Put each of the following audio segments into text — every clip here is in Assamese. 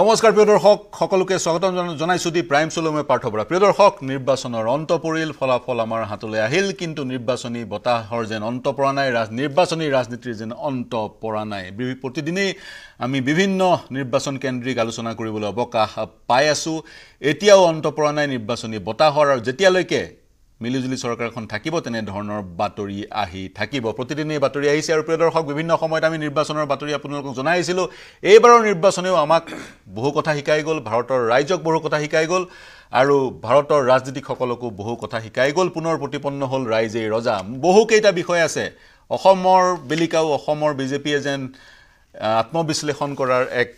নমস্কাৰ প্ৰিয় দৰ্শক সকলোকে স্বাগতম জনাইছোঁ দি প্ৰাইম শ্ব'লৈ পাৰ্থ বৰা প্ৰিয় দৰ্শক নিৰ্বাচনৰ অন্ত পৰিল ফলাফল আমাৰ হাতলৈ আহিল কিন্তু নিৰ্বাচনী বতাহৰ যেন অন্ত পৰা নাই ৰাজ নিৰ্বাচনী ৰাজনীতিৰ যেন অন্ত পৰা নাই প্ৰতিদিনেই আমি বিভিন্ন নিৰ্বাচন কেন্দ্ৰিক আলোচনা কৰিবলৈ অৱকাশ পাই আছোঁ এতিয়াও অন্ত পৰা নাই নিৰ্বাচনী বতাহৰ আৰু যেতিয়ালৈকে মিলিজুলি চৰকাৰখন থাকিব তেনেধৰণৰ বাতৰি আহি থাকিব প্ৰতিদিনে এই বাতৰি আহিছে আৰু প্ৰিয় দৰ্শক বিভিন্ন সময়ত আমি নিৰ্বাচনৰ বাতৰি আপোনালোকক জনাইছিলোঁ এইবাৰৰ নিৰ্বাচনেও আমাক বহু কথা শিকাই গ'ল ভাৰতৰ ৰাইজক বহু কথা শিকাই গ'ল আৰু ভাৰতৰ ৰাজনীতিকসকলকো বহু কথা শিকাই গ'ল পুনৰ প্ৰতিপন্ন হ'ল ৰাইজেই ৰজা বহুকেইটা বিষয় আছে অসমৰ বেলিকাও অসমৰ বিজেপিয়ে যেন আত্মবিশ্লেষণ কৰাৰ এক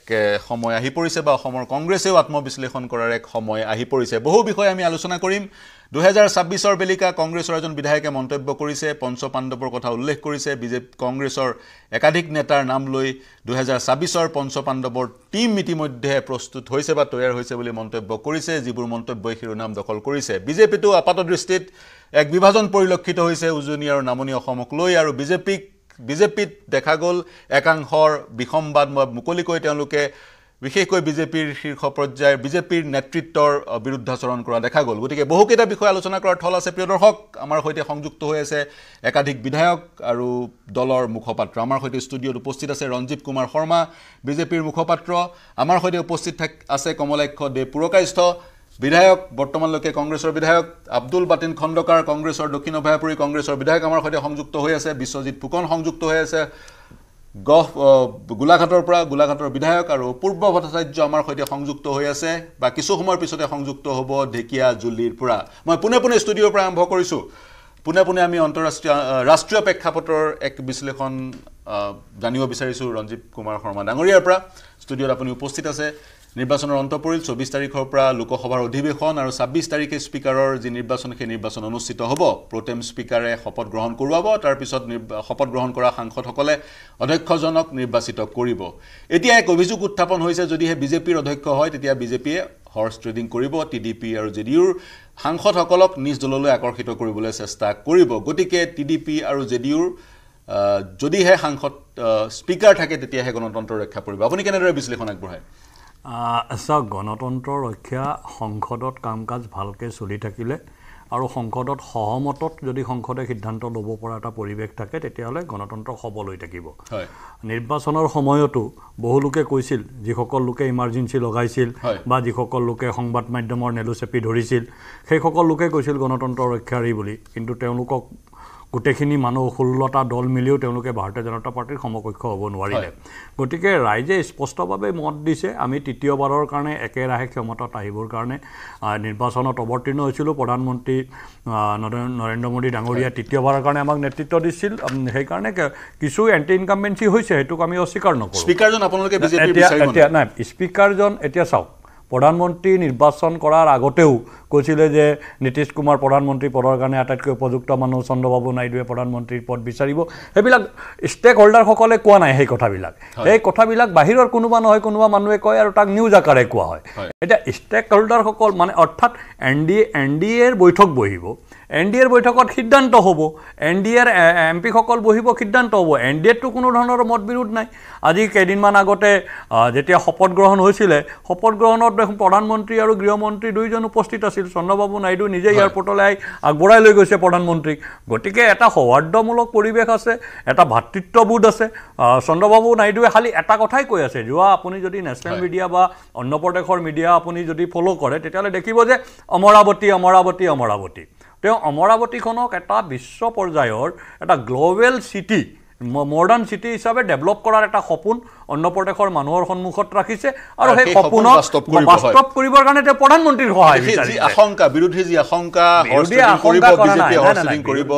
সময় আহি পৰিছে বা অসমৰ কংগ্ৰেছেও আত্মবিশ্লেষণ কৰাৰ এক সময় আহি পৰিছে বহু বিষয় আমি আলোচনা কৰিম দুহেজাৰ ছাব্বিছৰ বেলিকা কংগ্ৰেছৰ এজন বিধায়কে মন্তব্য কৰিছে পঞ্চপাণ্ডৱৰ কথা উল্লেখ কৰিছে বিজেপি কংগ্ৰেছৰ একাধিক নেতাৰ নাম লৈ দুহেজাৰ ছাব্বিছৰ পঞ্চপাণ্ডৱৰ টীম ইতিমধ্যে প্ৰস্তুত হৈছে বা তৈয়াৰ হৈছে বুলি মন্তব্য কৰিছে যিবোৰ মন্তব্যই শিৰোনাম দখল কৰিছে বিজেপিটো দৃষ্টিত এক বিভাজন পৰিলক্ষিত হৈছে উজনি আৰু নামনি অসমক লৈ আৰু বিজেপিক বিজেপিত দেখা গ'ল একাংশৰ বিষম্বাদ মুকলিকৈ তেওঁলোকে বিশেষকৈ বিজেপিৰ শীৰ্ষ পৰ্যায়ৰ বিজেপিৰ নেতৃত্বৰ বিৰুদ্ধাচৰণ কৰা দেখা গ'ল গতিকে বহুকেইটা বিষয়ে আলোচনা কৰাৰ থল আছে প্ৰিয় দৰ্শক আমাৰ সৈতে সংযুক্ত হৈ আছে একাধিক বিধায়ক আৰু দলৰ মুখপাত্ৰ আমাৰ সৈতে ষ্টুডিঅ'ত উপস্থিত আছে ৰঞ্জিত কুমাৰ শৰ্মা বিজেপিৰ মুখপাত্ৰ আমাৰ সৈতে উপস্থিত থাক আছে কমলাক্ষ দেৱ পুৰকাষ্ঠ বিধায়ক বৰ্তমানলৈকে কংগ্ৰেছৰ বিধায়ক আব্দুল বাটিন খণ্ডকাৰ কংগ্ৰেছৰ দক্ষিণ অভয়াপুৰী কংগ্ৰেছৰ বিধায়ক আমাৰ সৈতে সংযুক্ত হৈ আছে বিশ্বজিৎ ফুকন সংযুক্ত হৈ আছে গহ গোলাঘাটৰ পৰা গোলাঘাটৰ বিধায়ক আৰু পূৰ্ব ভট্টাচাৰ্য আমাৰ সৈতে সংযুক্ত হৈ আছে বা কিছু সময়ৰ পিছতে সংযুক্ত হ'ব ঢেকীয়া জুলিৰ পৰা মই পোনে পোনে ষ্টুডিঅ'ৰ পৰা আৰম্ভ কৰিছোঁ পোনে পোনে আমি আন্তঃৰাষ্ট্ৰীয় ৰাষ্ট্ৰীয় প্ৰেক্ষাপটৰ এক বিশ্লেষণ জানিব বিচাৰিছোঁ ৰঞ্জিত কুমাৰ শৰ্মা ডাঙৰীয়াৰ পৰা ষ্টুডিঅ'ত আপুনি উপস্থিত আছে নিৰ্বাচনৰ অন্ত পৰিল চৌবিছ তাৰিখৰ পৰা লোকসভাৰ অধিৱেশন আৰু ছাব্বিছ তাৰিখে স্পীকাৰৰ যি নিৰ্বাচন সেই নিৰ্বাচন অনুষ্ঠিত হ'ব প্ৰটেম স্পীকাৰে শপত গ্ৰহণ কৰোৱাব তাৰপিছত শপত গ্ৰহণ কৰা সাংসদসকলে অধ্যক্ষজনক নিৰ্বাচিত কৰিব এতিয়া এক অভিযোগ উত্থাপন হৈছে যদিহে বিজেপিৰ অধ্যক্ষ হয় তেতিয়া বিজেপিয়ে হৰ্চ ট্ৰেডিং কৰিব টি ডি পি আৰু জে ডি ইউৰ সাংসদসকলক নিজ দললৈ আকৰ্ষিত কৰিবলৈ চেষ্টা কৰিব গতিকে টি ডি পি আৰু জে ডি ইউৰ যদিহে সাংসদ স্পীকাৰ থাকে তেতিয়াহে গণতন্ত্ৰ ৰক্ষা পৰিব আপুনি কেনেদৰে বিশ্লেষণ আগবঢ়ায় আচ্ছা গণতন্ত্ৰ ৰক্ষা সংসদত কাম কাজ ভালকৈ চলি থাকিলে আৰু সংসদত সহমতত যদি সংসদে সিদ্ধান্ত ল'ব পৰা এটা পৰিৱেশ থাকে তেতিয়াহ'লে গণতন্ত্ৰ সবল হৈ থাকিব নিৰ্বাচনৰ সময়তো বহু লোকে কৈছিল যিসকল লোকে ইমাৰ্জেঞ্চি লগাইছিল বা যিসকল লোকে সংবাদ মাধ্যমৰ নেলু চেপি ধৰিছিল সেইসকল লোকে কৈছিল গণতন্ত্ৰ ৰক্ষাৰী বুলি কিন্তু তেওঁলোকক গোটেইখিনি মানুহ ষোল্লটা দল মিলিও তেওঁলোকে ভাৰতীয় জনতা পাৰ্টীৰ সমকক্ষ হ'ব নোৱাৰিলে গতিকে ৰাইজে স্পষ্টভাৱে মত দিছে আমি তৃতীয়বাৰৰ কাৰণে একেৰাহে ক্ষমতাত আহিবৰ কাৰণে নিৰ্বাচনত অৱতীৰ্ণ হৈছিলোঁ প্ৰধানমন্ত্ৰী নৰেন্দ্ৰ মোদী ডাঙৰীয়া তৃতীয়বাৰৰ কাৰণে আমাক নেতৃত্ব দিছিল সেইকাৰণে কিছু এণ্টি ইনকামবেঞ্চি হৈছে সেইটোক আমি অস্বীকাৰ নকৰোঁ স্পীকাৰজন আপোনালোকে এতিয়া নাই স্পীকাৰজন এতিয়া চাওক প্ৰধানমন্ত্ৰী নিৰ্বাচন কৰাৰ আগতেও কৈছিলে যে নীতিশ কুমাৰ প্ৰধানমন্ত্ৰী পদৰ কাৰণে আটাইতকৈ উপযুক্ত মানুহ চন্দ্ৰবাবু নাইডুৱে প্ৰধানমন্ত্ৰীৰ পদ বিচাৰিব সেইবিলাক ষ্টেক হোল্ডাৰসকলে কোৱা নাই সেই কথাবিলাক সেই কথাবিলাক বাহিৰৰ কোনোবা নহয় কোনোবা মানুহে কয় আৰু তাক নিউজ আকাৰে কোৱা হয় এতিয়া ষ্টেক হোল্ডাৰসকল মানে অৰ্থাৎ N D A N D এৰ বৈঠক বহিব এন ডি এৰ বৈঠকত সিদ্ধান্ত হ'ব এন ডি এৰ এম পিসকল বহিব সিদ্ধান্ত হ'ব এন ডি এতটো কোনো ধৰণৰ মত বিৰোধ নাই আজি কেইদিনমান আগতে যেতিয়া শপত গ্ৰহণ হৈছিলে শপত গ্ৰহণত দেখোন প্ৰধানমন্ত্ৰী আৰু গৃহমন্ত্ৰী দুয়োজন উপস্থিত আছিল চন্দ্ৰবাবু নাইডু নিজে এয়াৰপৰ্টলৈ আহি আগবঢ়াই লৈ গৈছে প্ৰধানমন্ত্ৰীক গতিকে এটা সৌহাৰ্দ্যমূলক পৰিৱেশ আছে এটা ভাতৃত্ববোধ আছে চন্দ্ৰবাবু নাইডুৱে খালি এটা কথাই কৈ আছে যোৱা আপুনি যদি নেশ্যনেল মিডিয়া বা অন্ধ্ৰপ্ৰদেশৰ মিডিয়া আপুনি যদি ফ'ল' কৰে তেতিয়াহ'লে দেখিব যে অমৰাৱতী অমৰাৱতী অমৰাৱতী তেওঁ অমৰাৱতীখনক এটা বিশ্ব পৰ্যায়ৰ এটা গ্ল'বেল চিটি মডাৰ্ণ চিটি হিচাপে ডেভেলপ কৰাৰ এটা সপোন অন্ধ্ৰপ্ৰদেশৰ মানুহৰ সন্মুখত ৰাখিছে আৰু সেই সপোনক বাস্তৱ কৰিবৰ কাৰণে তেওঁ প্ৰধানমন্ত্ৰীৰ সহায় বিচাৰিছে যি আশংকা বিৰোধী যি আশংকা কৰিব বিজেপিয়ে হৰ্ষ্টিং কৰিব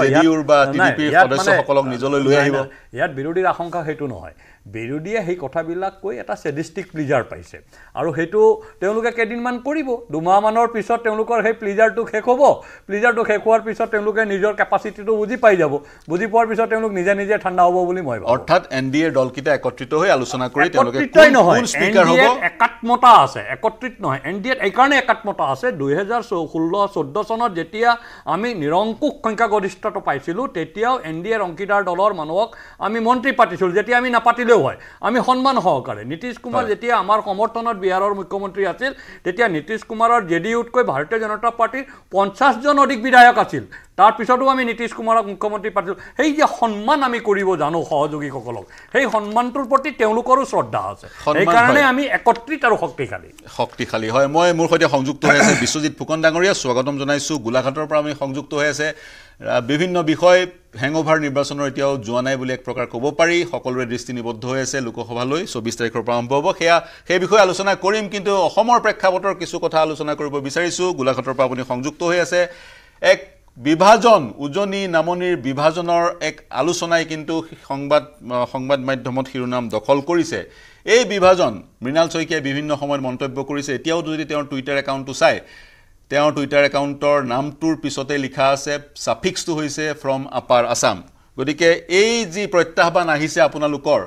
জেডিইউৰ বা টিডিপিৰ সদস্যসকলক নিজলৈ লৈ আহিব ইয়াত বিৰোধীৰ আশংকা সেইটো নহয় বিৰোধীয়ে সেই কথাবিলাক কৈ এটা চেডিষ্টিক প্লিজাৰ পাইছে আৰু সেইটো তেওঁলোকে কেইদিনমান কৰিব দুমাহমানৰ পিছত তেওঁলোকৰ সেই প্লিজাৰটো শেষ হ'ব প্লিজাৰটো শেষ হোৱাৰ পিছত তেওঁলোকে নিজৰ কেপাচিটিটো বুজি পাই যাব বুজি পোৱাৰ পিছত তেওঁলোক নিজে নিজে ঠাণ্ডা হ'ব বুলি মই অৰ্থাৎ এন ডি এৰ দলকেইটা একত্ৰিত হৈ আলোচনা কৰি তেওঁলোকে একাত্মতা আছে একত্ৰিত নহয় এন ডি এত এইকাৰণে একাত্মতা আছে দুহেজাৰ চৌ ষোল্ল চৈধ্য চনত যেতিয়া আমি নিৰংকুশ সংখ্যাগৰিষ্ঠটো পাইছিলোঁ তেতিয়াও এন ডি এৰ অংশীদাৰ দলৰ মানুহক আমি মন্ত্ৰী পাতিছিলোঁ যেতিয়া আমি নাপাতিলেও হয় আমি সন্মান সহকাৰে নীতিশ কুমাৰ যেতিয়া আমাৰ সমৰ্থনত বিহাৰৰ মুখ্যমন্ত্ৰী আছিল তেতিয়া নীতিশ কুমাৰৰ জে ডি ইউতকৈ ভাৰতীয় জনতা পাৰ্টীৰ পঞ্চাছজন অধিক বিধায়ক আছিল তাৰপিছতো আমি নীতিশ কুমাৰক মুখ্যমন্ত্ৰী পাতিছিলোঁ সেই যে সন্মান আমি কৰিব জানো সহযোগীসকলক সেই সন্মানটোৰ প্ৰতি তেওঁলোকৰো শ্ৰদ্ধা আছে সেইকাৰণে আমি একত্ৰিত আৰু শক্তিশালী শক্তিশালী হয় মই মোৰ সৈতে সংযুক্ত হৈ আছে বিশ্বজিৎ ফুকন ডাঙৰীয়া স্বাগতম জনাইছোঁ গোলাঘাটৰ পৰা আমি সংযুক্ত হৈ আছে বিভিন্ন বিষয় হেং হেঙঅভাৰ নিৰ্বাচনৰ এতিয়াও যোৱা নাই বুলি এক প্ৰকাৰ ক'ব পাৰি সকলোৰে দৃষ্টি নিবদ্ধ হৈ আছে লোকসভালৈ চৌবিছ তাৰিখৰ পৰা আৰম্ভ হ'ব সেয়া সেই বিষয়ে আলোচনা কৰিম কিন্তু অসমৰ প্ৰেক্ষাপটৰ কিছু কথা আলোচনা কৰিব বিচাৰিছোঁ গোলাঘাটৰ পৰা আপুনি সংযুক্ত হৈ আছে এক বিভাজন উজনি নামনিৰ বিভাজনৰ এক আলোচনাই কিন্তু সংবাদ সংবাদ মাধ্যমত শিৰোনাম দখল কৰিছে এই বিভাজন মৃণাল শইকীয়াই বিভিন্ন সময়ত মন্তব্য কৰিছে এতিয়াও যদি তেওঁৰ টুইটাৰ একাউণ্টটো চায় তেওঁৰ টুইটাৰ একাউণ্টৰ নামটোৰ পিছতে লিখা আছে ছাফিক্সটো হৈছে ফ্ৰম আপাৰ আছাম গতিকে এই যি প্ৰত্যাহ্বান আহিছে আপোনালোকৰ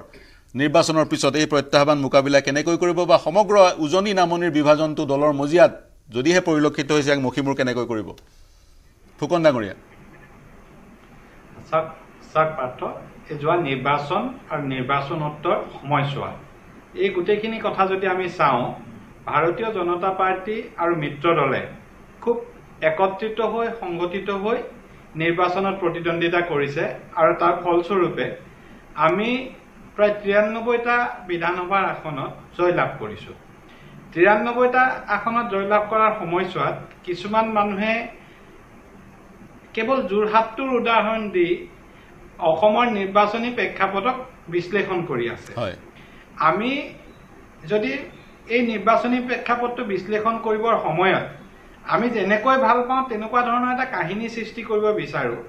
নিৰ্বাচনৰ পিছত এই প্ৰত্যাহ্বান মোকাবিলা কেনেকৈ কৰিব বা সমগ্ৰ উজনি নামনিৰ বিভাজনটো দলৰ মজিয়াত যদিহে পৰিলক্ষিত হৈছে এক মখিমূৰ কেনেকৈ কৰিব ফুকন ডাঙৰীয়া চাওক চাওক পাৰ্থ যোৱা নিৰ্বাচন আৰু নিৰ্বাচনোত্তৰ সময়ছোৱা এই গোটেইখিনি কথা যদি আমি চাওঁ ভাৰতীয় জনতা পাৰ্টী আৰু মিত্ৰ দলে খুব একত্ৰিত হৈ সংগঠিত হৈ নিৰ্বাচনত প্ৰতিদ্বন্দ্বিতা কৰিছে আৰু তাৰ ফলস্বৰূপে আমি প্ৰায় তিৰান্নব্বৈটা বিধানসভাৰ আসনত জয়লাভ কৰিছোঁ তিৰান্নব্বৈটা আসনত জয়লাভ কৰাৰ সময়ছোৱাত কিছুমান মানুহে কেৱল যোৰহাটটোৰ উদাহৰণ দি অসমৰ নিৰ্বাচনী প্ৰেক্ষাপটক বিশ্লেষণ কৰি আছে আমি যদি এই নিৰ্বাচনী প্ৰেক্ষাপটটো বিশ্লেষণ কৰিবৰ সময়ত আমি যেনেকৈ ভাল পাওঁ তেনেকুৱা ধৰণৰ এটা কাহিনী সৃষ্টি কৰিব বিচাৰোঁ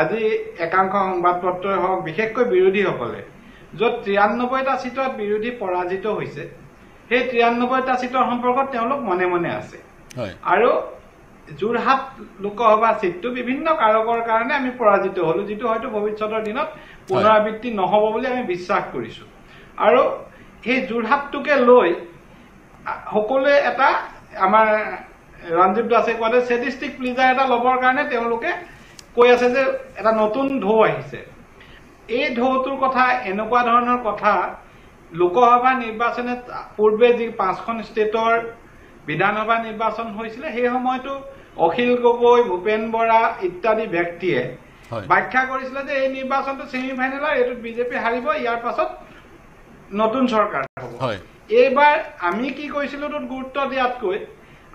আজি একাংশ সংবাদ পত্ৰই হওক বিশেষকৈ বিৰোধীসকলে য'ত তিৰান্নব্বৈটা চিটত বিৰোধী পৰাজিত হৈছে সেই তিৰান্নব্বৈটা চিটৰ সম্পৰ্কত তেওঁলোক মনে মনে আছে আৰু যোৰহাট লোকসভা চিটটো বিভিন্ন কাৰকৰ কাৰণে আমি পৰাজিত হ'লোঁ যিটো হয়তো ভৱিষ্যতৰ দিনত পুনৰাবৃত্তি নহ'ব বুলি আমি বিশ্বাস কৰিছোঁ আৰু সেই যোৰহাটটোকে লৈ সকলোৱে এটা আমাৰ ৰঞ্জিত দাসে কোৱা যে চেটিষ্টিক প্লিজাৰ এটা ল'বৰ কাৰণে তেওঁলোকে কৈ আছে যে এটা নতুন ঢৌ আহিছে এই ঢৌটোৰ কথা এনেকুৱা ধৰণৰ কথা লোকসভা নিৰ্বাচনে পূৰ্বে যি পাঁচখন ষ্টেটৰ বিধানসভা নিৰ্বাচন হৈছিলে সেই সময়তো অখিল গগৈ ভূপেন বৰা ইত্যাদি ব্যক্তিয়ে ব্যাখ্যা কৰিছিলে যে এই নিৰ্বাচনটো ছেমি ফাইনেলৰ এইটোত বিজেপি হাৰিব ইয়াৰ পাছত নতুন চৰকাৰ হ'ব এইবাৰ আমি কি কৈছিলোঁ গুৰুত্ব দিয়াতকৈ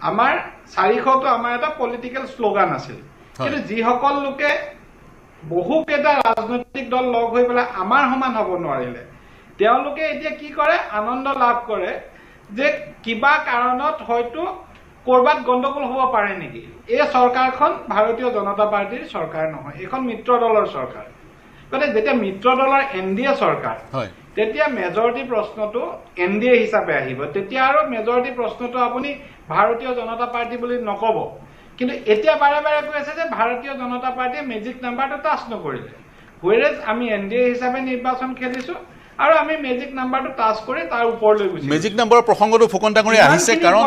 আমাৰ চাৰিশটো আমাৰ এটা পলিটিকেল শ্লোগান আছিল কিন্তু যিসকল লোকে বহুকেইটা ৰাজনৈতিক দল লগ হৈ পেলাই আমাৰ সমান হ'ব নোৱাৰিলে তেওঁলোকে এতিয়া কি কৰে আনন্দ লাভ কৰে যে কিবা কাৰণত হয়তো ক'ৰবাত গণ্ডগোল হ'ব পাৰে নেকি এই চৰকাৰখন ভাৰতীয় জনতা পাৰ্টীৰ চৰকাৰ নহয় এইখন মিত্ৰ দলৰ চৰকাৰ গতিকে যেতিয়া মিত্ৰ দলৰ এন ডি এ চৰকাৰ হয় তেতিয়া মেজৰিটি প্ৰশ্নটো এন ডি এ হিচাপে আহিব তেতিয়া আৰু মেজৰিটি প্ৰশ্নটো আপুনি ভাৰতীয় জনতা পাৰ্টি বুলি নকব কিন্তু এতিয়া বাৰে বাৰে কৈ আছে যে ভাৰতীয় জনতা পাৰ্টীয়ে মেজিক নাম্বাৰটো টাচ নকৰিলে হুৱেৰেজ আমি এন ডি এ হিচাপে নিৰ্বাচন খেলিছোঁ আৰু আমি মেজিক নাম্বাৰটো টাচ কৰি তাৰ ওপৰলৈ গৈছোঁ মেজিক নাম্বাৰৰ প্ৰসংগটো ফুকন ডাঙৰীয়া আহিছে কাৰণ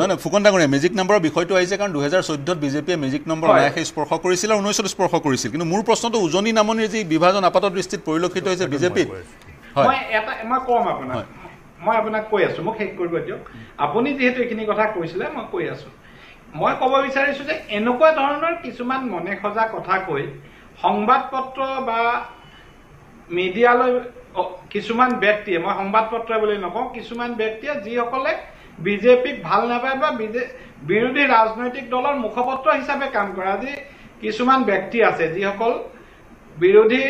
নাই নাই ফুকন ডাঙৰীয়া মেজিক নাম্বাৰৰ বিষয়টো আহিছে কাৰণ দুহেজাৰ চৈধ্যত বিজেপিয়ে মেজিক নম্বৰ অনায়াসে স্পৰ্শ কৰিছিল আৰু ঊনৈছত স্পৰ্শ কৰিছিল কিন্তু মোৰ প্ৰশ্নটো উজনি নামনিৰ যি বিভাজন আপাত দৃষ্টিত পৰিলক্ষিত হৈছে বিজেপিত হয় মই এটা মই ক'ম আপোনাক মই আপোনাক কৈ আছোঁ মোক শেষ কৰিব দিয়ক আপুনি যিহেতু এইখিনি কথা কৈছিলে মই কৈ আছোঁ মই ক'ব বিচাৰিছোঁ যে এনেকুৱা ধৰণৰ কিছুমান মনে সজা কথা কৈ সংবাদ পত্ৰ বা মিডিয়ালৈ কিছুমান ব্যক্তিয়ে মই সংবাদ পত্ৰ বুলি নকওঁ কিছুমান ব্যক্তিয়ে যিসকলে বিজেপিক ভাল নাপায় বা বিজে বিৰোধী ৰাজনৈতিক দলৰ মুখপত্ৰ হিচাপে কাম কৰে আজি কিছুমান ব্যক্তি আছে যিসকল বিৰোধী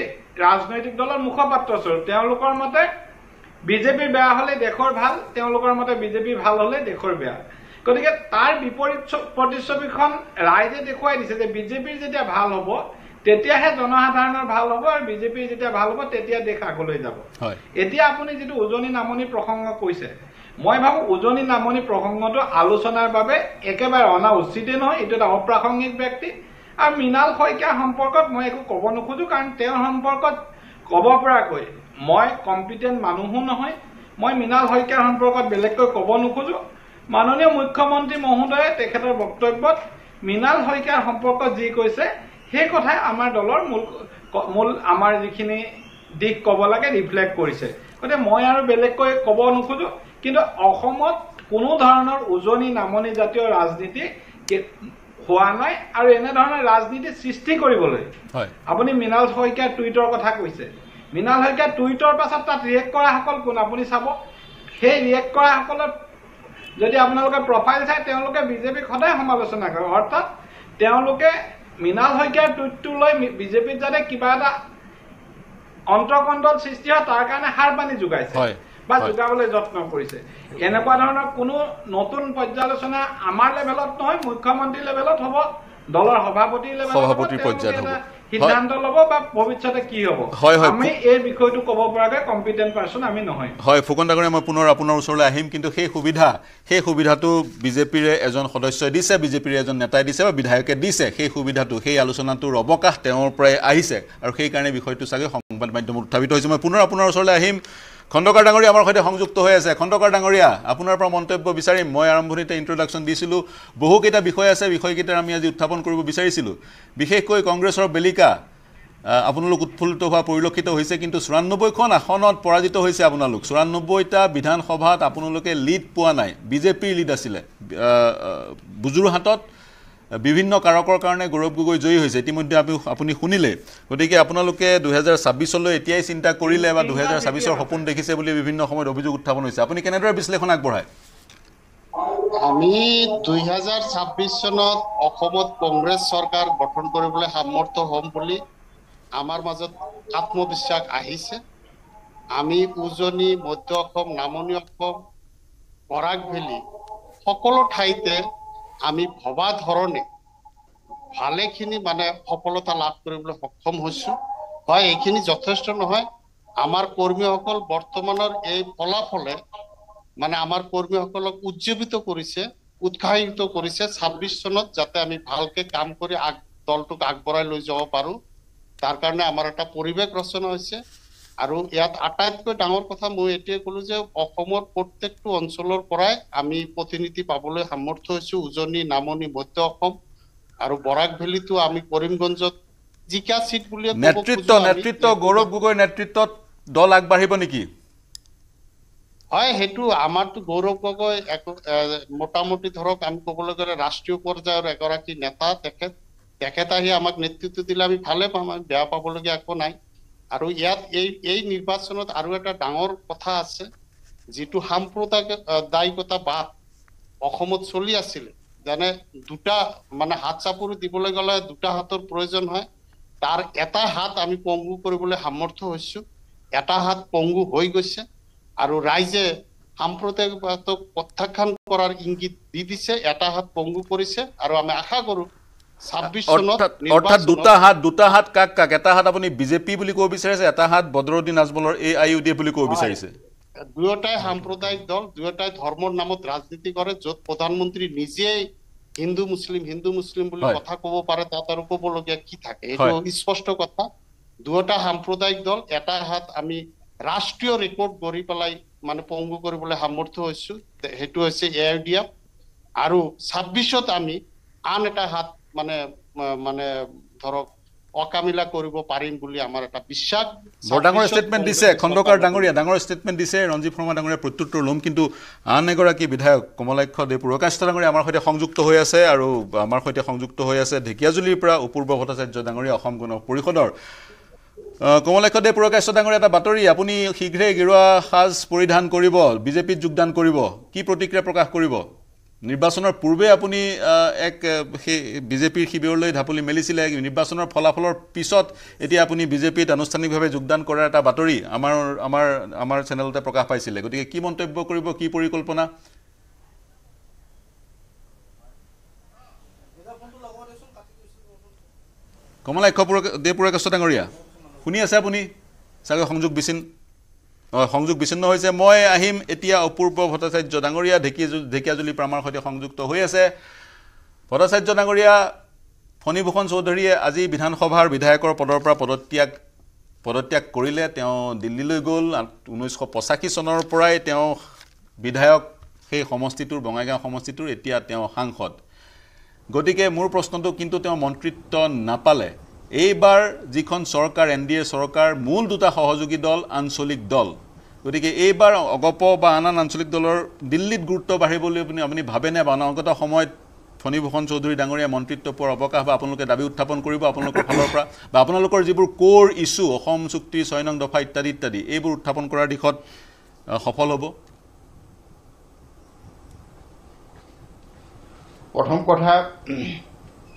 ৰাজনৈতিক দলৰ মুখপাত্ৰ স্বৰূপ তেওঁলোকৰ মতে বিজেপি বেয়া হ'লে দেশৰ ভাল তেওঁলোকৰ মতে বিজেপি ভাল হ'লে দেশৰ বেয়া গতিকে তাৰ বিপৰীত প্ৰতিচ্ছবিখন ৰাইজে দেখুৱাই দিছে যে বিজেপিৰ যেতিয়া ভাল হ'ব তেতিয়াহে জনসাধাৰণৰ ভাল হ'ব আৰু বিজেপি যেতিয়া ভাল হ'ব তেতিয়া দেশ আগলৈ যাব এতিয়া আপুনি যিটো উজনি নামনি প্ৰসংগ কৈছে মই ভাবোঁ উজনি নামনি প্ৰসংগটো আলোচনাৰ বাবে একেবাৰে অনা উচিতেই নহয় এইটো এটা অপ্ৰাসংগিক ব্যক্তি আৰু মৃণাল শইকীয়া সম্পৰ্কত মই একো ক'ব নোখোজো কাৰণ তেওঁৰ সম্পৰ্কত ক'ব পৰাকৈ মই কম্পিটেণ্ট মানুহো নহয় মই মৃণাল শইকীয়াৰ সম্পৰ্কত বেলেগকৈ ক'ব নোখোজো মাননীয় মুখ্যমন্ত্ৰী মহোদয়ে তেখেতৰ বক্তব্যত মৃণাল শইকীয়াৰ সম্পৰ্কত যি কৈছে সেই কথাই আমাৰ দলৰ মূল মূল আমাৰ যিখিনি দিশ ক'ব লাগে ৰিফ্লেক্ট কৰিছে গতিকে মই আৰু বেলেগকৈ ক'ব নোখোজোঁ কিন্তু অসমত কোনো ধৰণৰ উজনি নামনি জাতীয় ৰাজনীতি হোৱা নাই আৰু এনেধৰণৰ ৰাজনীতি সৃষ্টি কৰিবলৈ আপুনি মৃণাল শইকীয়াৰ টুইটৰ কথা কৈছে মৃণাল শইকীয়া টুইটৰ পাছত তাত ৰিয়েক্ট কৰাসকল কোন আপুনি চাব সেই ৰিয়েক্ট কৰাসকলৰ যদি আপোনালোকে প্ৰফাইল চায় তেওঁলোকে বিজেপিক সদায় সমালোচনা কৰে অৰ্থাৎ তেওঁলোকে মৃণাল শইকীয়াৰ টুইটটো লৈ বিজেপিত যাতে কিবা এটা অন্তকণ্ডল সৃষ্টি হয় তাৰ কাৰণে সাৰ পানী যোগাইছে বা যোগাবলৈ যত্ন কৰিছে এনেকুৱা ধৰণৰ কোনো নতুন পৰ্যালোচনা আমাৰ লেভেলত নহয় মুখ্যমন্ত্ৰী লেভেলত হ'ব দলৰ সভাপতি লেভেলত সিদ্ধান্ত ল'ব বা ভৱিষ্যতে কি হ'ব হয় হয় আমি এই বিষয়টো ক'ব পৰাকৈ কম্পিটেণ্ট পাৰ্চন আমি নহয় হয় ফুকন ডাঙৰীয়া মই পুনৰ আপোনাৰ ওচৰলৈ আহিম কিন্তু সেই সুবিধা সেই সুবিধাটো বিজেপিৰে এজন সদস্যই দিছে বিজেপিৰে এজন নেতাই দিছে বা বিধায়কে দিছে সেই সুবিধাটো সেই আলোচনাটোৰ অৱকাশ তেওঁৰ পৰাই আহিছে আৰু সেইকাৰণে বিষয়টো চাগে সংবাদ মাধ্যমত উত্থাপিত হৈছে মই পুনৰ আপোনাৰ ওচৰলৈ আহিম খণ্ডকাৰ ডাঙৰীয়া আমাৰ সৈতে সংযুক্ত হৈ আছে খণ্ডকাৰ ডাঙৰীয়া আপোনাৰ পৰা মন্তব্য বিচাৰিম মই আৰম্ভণিতে ইণ্ট্ৰডাকশ্যন দিছিলোঁ বহুকেইটা বিষয় আছে বিষয়কেইটাৰ আমি আজি উত্থাপন কৰিব বিচাৰিছিলোঁ বিশেষকৈ কংগ্ৰেছৰ বেলিকা আপোনালোক উৎফুল্লিত হোৱা পৰিলক্ষিত হৈছে কিন্তু চৌৰান্নব্বৈখন আসনত পৰাজিত হৈছে আপোনালোক চৌৰান্নব্বৈটা বিধানসভাত আপোনালোকে লিড পোৱা নাই বিজেপিৰ লিড আছিলে বুজুৰ বিভিন্ন কাৰকৰ কাৰণে গৌৰৱ গগৈ জয়ী হৈছে ইতিমধ্যে আমি আপুনি শুনিলে গতিকে আপোনালোকে দুহেজাৰ ছাব্বিছলৈ এতিয়াই চিন্তা কৰিলে বা দুহেজাৰ ছাব্বিছৰ সপোন দেখিছে বুলি বিভিন্ন সময়ত অভিযোগ উত্থাপন হৈছে আপুনি কেনেদৰে বিশ্লেষণ আগবঢ়ায় আমি দুহেজাৰ ছাব্বিছ চনত অসমত কংগ্ৰেছ চৰকাৰ গঠন কৰিবলৈ সামৰ্থ হ'ম বুলি আমাৰ মাজত আত্মবিশ্বাস আহিছে আমি উজনি মধ্য অসম নামনি অসম বৰাক ভেলী সকলো ঠাইতে আমি ভবা ধৰণে ভালেখিনি মানে সফলতা লাভ কৰিবলৈ সক্ষম হৈছো হয় এইখিনি যথেষ্ট নহয় আমাৰ কৰ্মীসকল বৰ্তমানৰ এই ফলাফলে মানে আমাৰ কৰ্মীসকলক উজ্জীৱিত কৰিছে উৎসাহিত কৰিছে ছাব্বিছ চনত যাতে আমি ভালকে কাম কৰি আগ দলটোক আগবঢ়াই লৈ যাব পাৰো তাৰ কাৰণে আমাৰ এটা পৰিৱেশ ৰচনা হৈছে আৰু ইয়াত আটাইতকৈ ডাঙৰ কথা মই এইটোৱে ক'লো যে অসমৰ প্ৰত্যেকটো অঞ্চলৰ পৰাই আমি প্ৰতিনিধি পাবলৈ সামৰ্থ হৈছো উজনি নামনি মধ্য অসম আৰু বৰাক ভেলিটো আমি কৰিমগঞ্জত গৌৰৱ গগৈৰ নেতৃত্বত দল আগবাঢ়িব নেকি হয় সেইটো আমাৰটো গৌৰৱ গগৈ মোটামুটি ধৰক আমি ক'বলৈ গ'লে ৰাষ্ট্ৰীয় পৰ্যায়ৰ এগৰাকী নেতা তেখেত আহি আমাক নেতৃত্ব দিলে আমি ভালে পাম আমি বেয়া পাবলগীয়া একো নাই আৰু ইয়াত এই এই নিৰ্বাচনত আৰু এটা ডাঙৰ কথা আছে যিটো সাম্প্ৰদায়িকতা বা অসমত চলি আছিলে যেনে দুটা মানে হাত চাপৰি দিবলৈ গ'লে দুটা হাতৰ প্ৰয়োজন হয় তাৰ এটা হাত আমি পংগু কৰিবলৈ সামৰ্থ হৈছো এটা হাত পংগু হৈ গৈছে আৰু ৰাইজে সাম্প্ৰদায়িকতাক প্ৰত্যাখ্যান কৰাৰ ইংগিত দি দিছে এটা হাত পংগু কৰিছে আৰু আমি আশা কৰোঁ অৰ্থাৎ দুটা হাত দুটা হাত কাক কাক এটা হাত আপুনি বিজেপি বুলি ক'ব বিচাৰিছে এটা হাত বদৰুদ্দিন আজমলৰ A I U D F বুলি ক'ব বিচাৰিছে দুয়োটাই সাম্প্ৰদায়িক দল দুয়োটাই ধৰ্মৰ নামত ৰাজনীতি কৰে য'ত প্ৰধানমন্ত্ৰী নিজে হিন্দু মুছলিম হিন্দু মুছলিম বুলি কথা ক'ব পাৰে তাৰ ক'বলগীয়া কি থাকে এইটো স্পষ্ট কথা দুয়োটা সাম্প্ৰদায়িক দল এটা হাত আমি ৰাষ্ট্ৰীয় ৰেকৰ্ড গঢ়ি পেলাই মানে পংগু কৰিবলৈ সামৰ্থ হৈছো সেইটো হৈছে এ আই ডি এফ আৰু ছাব্বিছত আমি আন এটা হাত মানে মানে ধৰক অকামিলা কৰিব পাৰিম বুলি আমাৰ এটা বিশ্বাস বৰ ডাঙৰ ষ্টেটমেণ্ট দিছে খণ্ডকাৰ ডাঙৰীয়া ডাঙৰ ষ্টেটমেণ্ট দিছে ৰঞ্জিত শৰ্মা ডাঙৰীয়া প্ৰত্যুত্তৰ ল'ম কিন্তু আন এগৰাকী বিধায়ক কমলাক্ষ দেৱ প্ৰকাশ ডাঙৰীয়া আমাৰ সৈতে সংযুক্ত হৈ আছে আৰু আমাৰ সৈতে সংযুক্ত হৈ আছে ঢেকিয়াজুলিৰ পৰা অপূৰ্ব ভট্টাচাৰ্য ডাঙৰীয়া অসম গণ পৰিষদৰ কমলাক্ষ দেৱ প্ৰকাশ্য ডাঙৰীয়া এটা বাতৰি আপুনি শীঘ্ৰেই গেৰুৱা সাজ পৰিধান কৰিব বিজেপিত যোগদান কৰিব কি প্ৰতিক্ৰিয়া প্ৰকাশ কৰিব নিৰ্বাচনৰ পূৰ্বে আপুনি এক সেই বিজেপিৰ শিবিৰলৈ ঢাপলি মেলিছিলে নিৰ্বাচনৰ ফলাফলৰ পিছত এতিয়া আপুনি বিজেপিত আনুষ্ঠানিকভাৱে যোগদান কৰাৰ এটা বাতৰি আমাৰ আমাৰ আমাৰ চেনেলতে প্ৰকাশ পাইছিলে গতিকে কি মন্তব্য কৰিব কি পৰিকল্পনা কমলাক্ষ দেৱপুৰাকেশ্বৰ ডাঙৰীয়া শুনি আছে আপুনি চাগে সংযোগ বিচিন সংযোগ বিচ্ছিন্ন হৈছে মই আহিম এতিয়া অপূৰ্ব ভট্টাচাৰ্য ডাঙৰীয়া ঢেকী ঢেকীয়াজুলিৰ পৰা সৈতে সংযুক্ত হৈ আছে ভট্টাচাৰ্য ডাঙৰীয়া ফণীভূষণ চৌধুৰীয়ে আজি বিধানসভাৰ বিধায়কৰ পদৰ পৰা পদত্যাগ পদত্যাগ কৰিলে তেওঁ দিল্লীলৈ গ'ল ঊনৈছশ পঁচাশী চনৰ পৰাই তেওঁ বিধায়ক সেই সমষ্টিটোৰ বঙাইগাঁও সমষ্টিটোৰ এতিয়া তেওঁ সাংসদ গতিকে মোৰ প্ৰশ্নটো কিন্তু তেওঁ মন্ত্ৰিত্ব নাপালে এইবাৰ যিখন চৰকাৰ এন ডি এ চৰকাৰ মূল দুটা সহযোগী দল আঞ্চলিক দল গতিকে এইবাৰ অগপ বা আন আন আঞ্চলিক দলৰ দিল্লীত গুৰুত্ব বাঢ়িব বুলি আপুনি আপুনি ভাবেনে বা অনাগত সময়ত ফণীভূষণ চৌধুৰী ডাঙৰীয়া মন্ত্ৰিত্ব পোৱাৰ অৱকাশ বা আপোনালোকে দাবী উত্থাপন কৰিব আপোনালোকৰ ফালৰ পৰা বা আপোনালোকৰ যিবোৰ ক'ৰ ইছ্যু অসম চুক্তি ছয় নং দফা ইত্যাদি ইত্যাদি এইবোৰ উত্থাপন কৰাৰ দিশত সফল হ'ব প্ৰথম কথা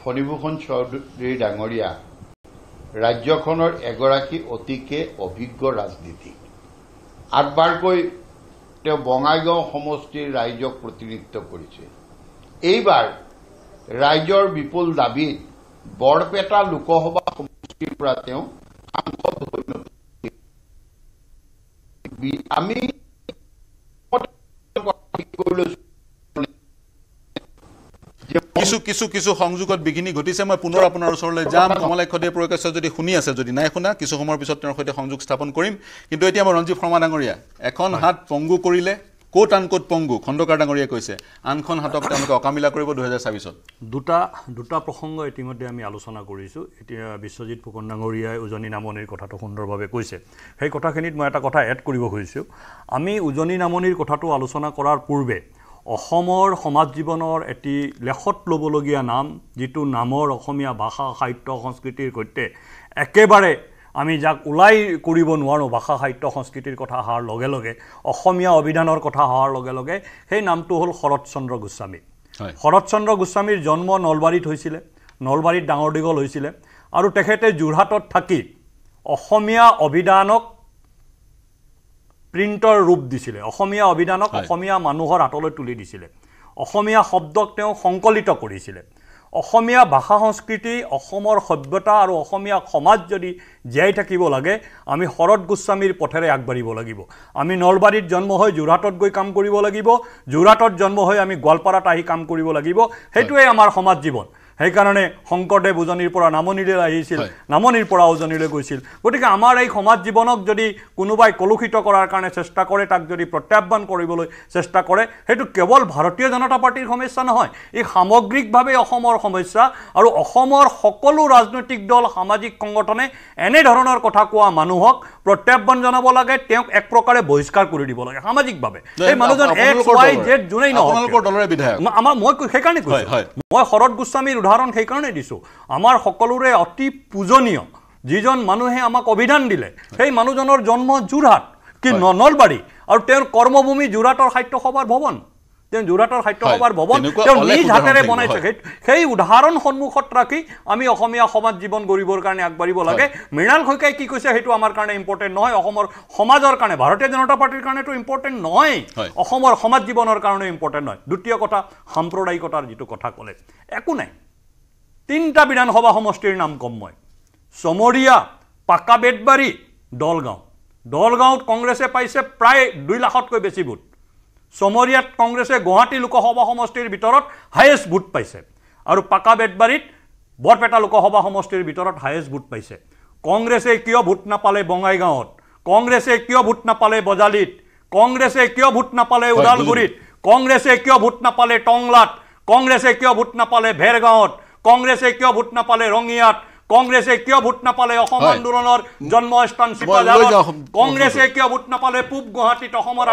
ফণীভূষণ চৌধুৰী ডাঙৰীয়া ৰাজ্যখনৰ এগৰাকী অতিকে অভিজ্ঞ ৰাজনীতি আঠবাৰকৈ তেওঁ বঙাইগাঁও সমষ্টিৰ ৰাইজক প্ৰতিনিধিত্ব কৰিছে এইবাৰ ৰাইজৰ বিপুল দাবীত বৰপেটা লোকসভা সমষ্টিৰ পৰা তেওঁ সাংসদ হৈ আমি কিছু কিছু কিছু সংযোগত বিঘিনি ঘটিছে মই পুনৰ আপোনাৰ ওচৰলৈ যাম কমলাক্ষদেৱ প্ৰকাশ্য যদি শুনি আছে যদি নাই শুনা কিছু সময়ৰ পিছত তেওঁৰ সৈতে সংযোগ স্থাপন কৰিম কিন্তু এতিয়া মই ৰঞ্জীৱ শৰ্মা ডাঙৰীয়া এখন হাত পংগু কৰিলে ক'ত আন ক'ত পংগু খণ্ডকাৰ ডাঙৰীয়াই কৈছে আনখন হাতক তেওঁলোকে অকামিলা কৰিব দুহেজাৰ ছাব্বিছত দুটা দুটা প্ৰসংগ ইতিমধ্যে আমি আলোচনা কৰিছোঁ এতিয়া বিশ্বজিৎ ফুকন ডাঙৰীয়াই উজনি নামনিৰ কথাটো সুন্দৰভাৱে কৈছে সেই কথাখিনিত মই এটা কথা এড কৰিব খুজিছোঁ আমি উজনি নামনিৰ কথাটো আলোচনা কৰাৰ পূৰ্বে অসমৰ সমাজ জীৱনৰ এটি লেখত ল'বলগীয়া নাম যিটো নামৰ অসমীয়া ভাষা সাহিত্য সংস্কৃতিৰ সৈতে একেবাৰে আমি যাক ওলাই কৰিব নোৱাৰোঁ ভাষা সাহিত্য সংস্কৃতিৰ কথা অহাৰ লগে লগে অসমীয়া অভিধানৰ কথা অহাৰ লগে লগে সেই নামটো হ'ল শৰৎচন্দ্ৰ গোস্বামী শৰৎ গোস্বামীৰ জন্ম নলবাৰীত হৈছিলে নলবাৰীত ডাঙৰ দীঘল হৈছিলে আৰু তেখেতে যোৰহাটত থাকি অসমীয়া অভিধানক প্ৰিণ্টৰ ৰূপ দিছিলে অসমীয়া অভিধানক অসমীয়া মানুহৰ হাতলৈ তুলি দিছিলে অসমীয়া শব্দক তেওঁ সংকলিত কৰিছিলে অসমীয়া ভাষা সংস্কৃতি অসমৰ সভ্যতা আৰু অসমীয়া সমাজ যদি জীয়াই থাকিব লাগে আমি শৰৎ গোস্বামীৰ পথেৰে আগবাঢ়িব লাগিব আমি নলবাৰীত জন্ম হৈ যোৰহাটত গৈ কাম কৰিব লাগিব যোৰহাটত জন্ম হৈ আমি গোৱালপাৰাত আহি কাম কৰিব লাগিব সেইটোৱেই আমাৰ সমাজ জীৱন সেইকাৰণে শংকৰদেৱ উজনিৰ পৰা নামনিলৈ আহিছিল নামনিৰ পৰা উজনিলৈ গৈছিল গতিকে আমাৰ এই সমাজ জীৱনক যদি কোনোবাই কলুষিত কৰাৰ কাৰণে চেষ্টা কৰে তাক যদি প্ৰত্যাহ্বান কৰিবলৈ চেষ্টা কৰে সেইটো কেৱল ভাৰতীয় জনতা পাৰ্টীৰ সমস্যা নহয় ই সামগ্ৰিকভাৱে অসমৰ সমস্যা আৰু অসমৰ সকলো ৰাজনৈতিক দল সামাজিক সংগঠনে এনেধৰণৰ কথা কোৱা মানুহক প্ৰত্যাহ্বান জনাব লাগে তেওঁক এক প্ৰকাৰে বহিষ্কাৰ কৰি দিব লাগে সামাজিকভাৱে সেই মানুহজন এক্স ৱাই জেড যোনেই নহয় আমাৰ মই সেইকাৰণে কৈছোঁ মই শৰৎ গোস্বামীৰ উদাহৰণ সেইকাৰণে দিছোঁ আমাৰ সকলোৰে অতি পূজনীয় যিজন মানুহে আমাক অভিধান দিলে সেই মানুহজনৰ জন্ম যোৰহাট কি ন নলবাৰী আৰু তেওঁৰ কৰ্মভূমি যোৰহাটৰ সাহিত্য সভাৰ ভৱন তেওঁ যোৰহাটৰ সাহিত্য সভাৰ ভৱন তেওঁ নিজ হাতেৰে বনাইছে সেই উদাহৰণ সন্মুখত ৰাখি আমি অসমীয়া সমাজ জীৱন গঢ়িবৰ কাৰণে আগবাঢ়িব লাগে মৃণাল শইকীয়াই কি কৈছে সেইটো আমাৰ কাৰণে ইম্পৰ্টেণ্ট নহয় অসমৰ সমাজৰ কাৰণে ভাৰতীয় জনতা পাৰ্টিৰ কাৰণেতো ইম্পৰ্টেণ্ট নহয় অসমৰ সমাজ জীৱনৰ কাৰণে ইম্পৰ্টেণ্ট নহয় দ্বিতীয় কথা সাম্প্ৰদায়িকতাৰ যিটো কথা ক'লে একো নাই তিনিটা বিধানসভা সমষ্টিৰ নাম ক'ম মই চমৰীয়া পাকা বেতবাৰী দলগাঁও দলগাঁৱত কংগ্ৰেছে পাইছে প্ৰায় দুই লাখতকৈ বেছি ভোট চমৰীয়াত কংগ্ৰেছে গুৱাহাটী লোকসভা সমষ্টিৰ ভিতৰত হায়েষ্ট ভোট পাইছে আৰু পাকা বেতবাৰীত বৰপেটা লোকসভা সমষ্টিৰ ভিতৰত হায়েষ্ট ভোট পাইছে কংগ্ৰেছে কিয় ভোট নাপালে বঙাইগাঁৱত কংগ্ৰেছে কিয় ভোট নাপালে বজালিত কংগ্ৰেছে কিয় ভোট নাপালে ওদালগুৰিত কংগ্ৰেছে কিয় ভোট নাপালে টংলাত কংগ্ৰেছে কিয় ভোট নাপালে ভেৰগাঁৱত কংগ্ৰেছে কিয় ভোট নাপালে ৰঙিয়াত কংগ্ৰেছে কিয় ভোট নাপালে অসম আন্দোলনৰ জন্মস্থান কংগ্ৰেছে কিয় ভোট নাপালে পূব গুৱাহাটীত অসমৰ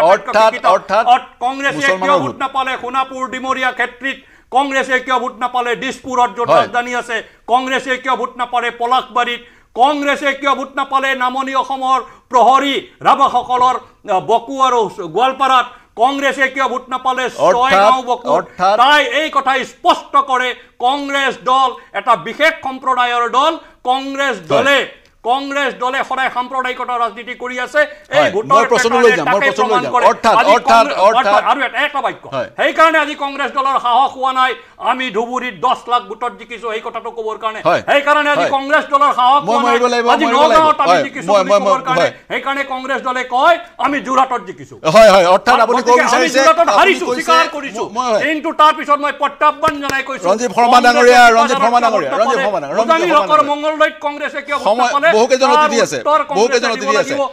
কংগ্ৰেছে কিয় ভোট নাপালে সোণাপুৰ ডিমৰীয়া খেত্ৰীত কংগ্ৰেছে কিয় ভোট নাপালে দিছপুৰত য'ত ৰাজধানী আছে কংগ্ৰেছে কিয় ভোট নাপালে পলাশবাৰীত কংগ্ৰেছে কিয় ভোট নাপালে নামনি অসমৰ প্ৰহৰী ৰাভাসকলৰ বকু আৰু গোৱালপাৰাত কংগ্ৰেছে কিয় ভোট নাপালে তাই এই কথা স্পষ্ট কৰে কংগ্ৰেছ দল এটা বিশেষ সম্প্ৰদায়ৰ দল কংগ্ৰেছ দলে কংগ্ৰেছ দলে সদায় সাম্প্ৰদায়িকতা ৰাজনীতি কৰি আছে এই ভোটাৰ প্ৰশ্নলৈ বাক্য সেই আজি কংগ্ৰেছ দলৰ সাহস হোৱা নাই আমি ধুবুৰীত দহ লাখ ভোটত জিকিছো এই কথাটো কবৰ কাৰণে সেইকাৰণে কাৰণে আজি কংগ্ৰেস দলৰ সাহস হোৱা নাই দলে কয় আমি যোৰহাটত জিকিছো হয় হয় অৰ্থাৎ কিন্তু তাৰ পিছত মই প্ৰত্যাহ্বান জনাই কৈছো ৰঞ্জিত শৰ্মা ডাঙৰীয়া ৰঞ্জিত শৰ্মা ডাঙৰীয়া ৰঞ্জিত শৰ্মা ডাঙৰীয়া ৰঞ্জিত শৰ্মা ডাঙৰীয়া বহুকেইজন আছে বহুকেইজন আছে মই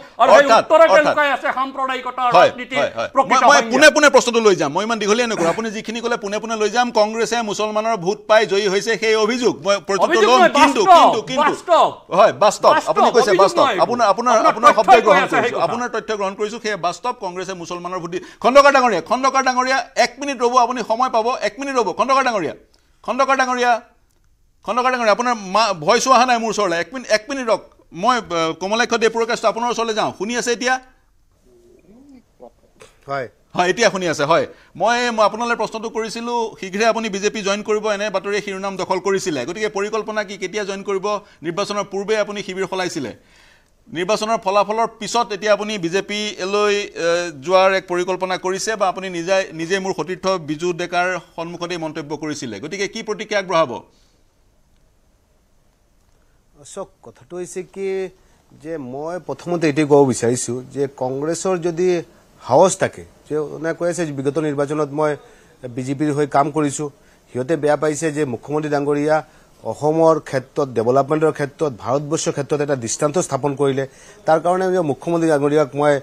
পোনে পোনে প্ৰশ্নটো লৈ যাম মই ইমান দীঘলীয়া নকৰোঁ আপুনি যিখিনি ক'লে পোনে পোনে লৈ যাম কংগ্ৰেছে মুছলমানৰ ভোট পাই জয়ী হৈছে সেই অভিযোগ মই প্ৰযুক্ত ল'ম কিন্তু কিন্তু কিন্তু হয় বাস্তৱ আপুনি কৈছে বাস্তৱ আপোনাৰ আপোনাৰ আপোনাৰ শব্দ গ্ৰহণ কৰিছোঁ আপোনাৰ তথ্য গ্ৰহণ কৰিছো সেই বাস্তৱ কংগ্ৰেছে মুছলমানৰ ভোট দি খণ্ডকাৰ ডাঙৰীয়া খণ্ডকাৰ ডাঙৰীয়া এক মিনিট ৰ'ব আপুনি সময় পাব এক মিনিট ৰ'ব খণ্ডকাৰ ডাঙৰীয়া খণ্ডকাৰ ডাঙৰীয়া খণ্ডকাৰ ডাঙৰীয়া আপোনাৰ মা ভইচো অহা নাই মোৰ ওচৰলৈ এক মিনিট এক মিনিট ৰক মই কমলাক্ষ দেৱপুৰকাষ্ট আপোনাৰ ওচৰলৈ যাওঁ শুনি আছে এতিয়া হয় হয় এতিয়া শুনি আছে হয় মই আপোনালৈ প্ৰশ্নটো কৰিছিলোঁ শীঘ্ৰে আপুনি বিজেপি জইন কৰিব এনে বাতৰিয়ে শিৰোনাম দখল কৰিছিলে গতিকে পৰিকল্পনা কি কেতিয়া জইন কৰিব নিৰ্বাচনৰ পূৰ্বে আপুনি শিবিৰ সলাইছিলে নিৰ্বাচনৰ ফলাফলৰ পিছত এতিয়া আপুনি লৈ যোৱাৰ এক পৰিকল্পনা কৰিছে বা আপুনি নিজাই নিজেই মোৰ সতীৰ্থ বিজু ডেকাৰ সন্মুখতেই মন্তব্য কৰিছিলে গতিকে কি প্ৰতিক্ৰিয়া আগবঢ়াব চক কথাটো হৈছে কি যে মই প্ৰথমতে এইটোৱে ক'ব বিচাৰিছোঁ যে কংগ্ৰেছৰ যদি সাহস থাকে যে মানে কৈ আছে বিগত নিৰ্বাচনত মই বিজেপিৰ হৈ কাম কৰিছোঁ সিহঁতে বেয়া পাইছে যে মুখ্যমন্ত্ৰী ডাঙৰীয়া অসমৰ ক্ষেত্ৰত ডেভেলপমেণ্টৰ ক্ষেত্ৰত ভাৰতবৰ্ষৰ ক্ষেত্ৰত এটা দৃষ্টান্ত স্থাপন কৰিলে তাৰ কাৰণে মুখ্যমন্ত্ৰী ডাঙৰীয়াক মই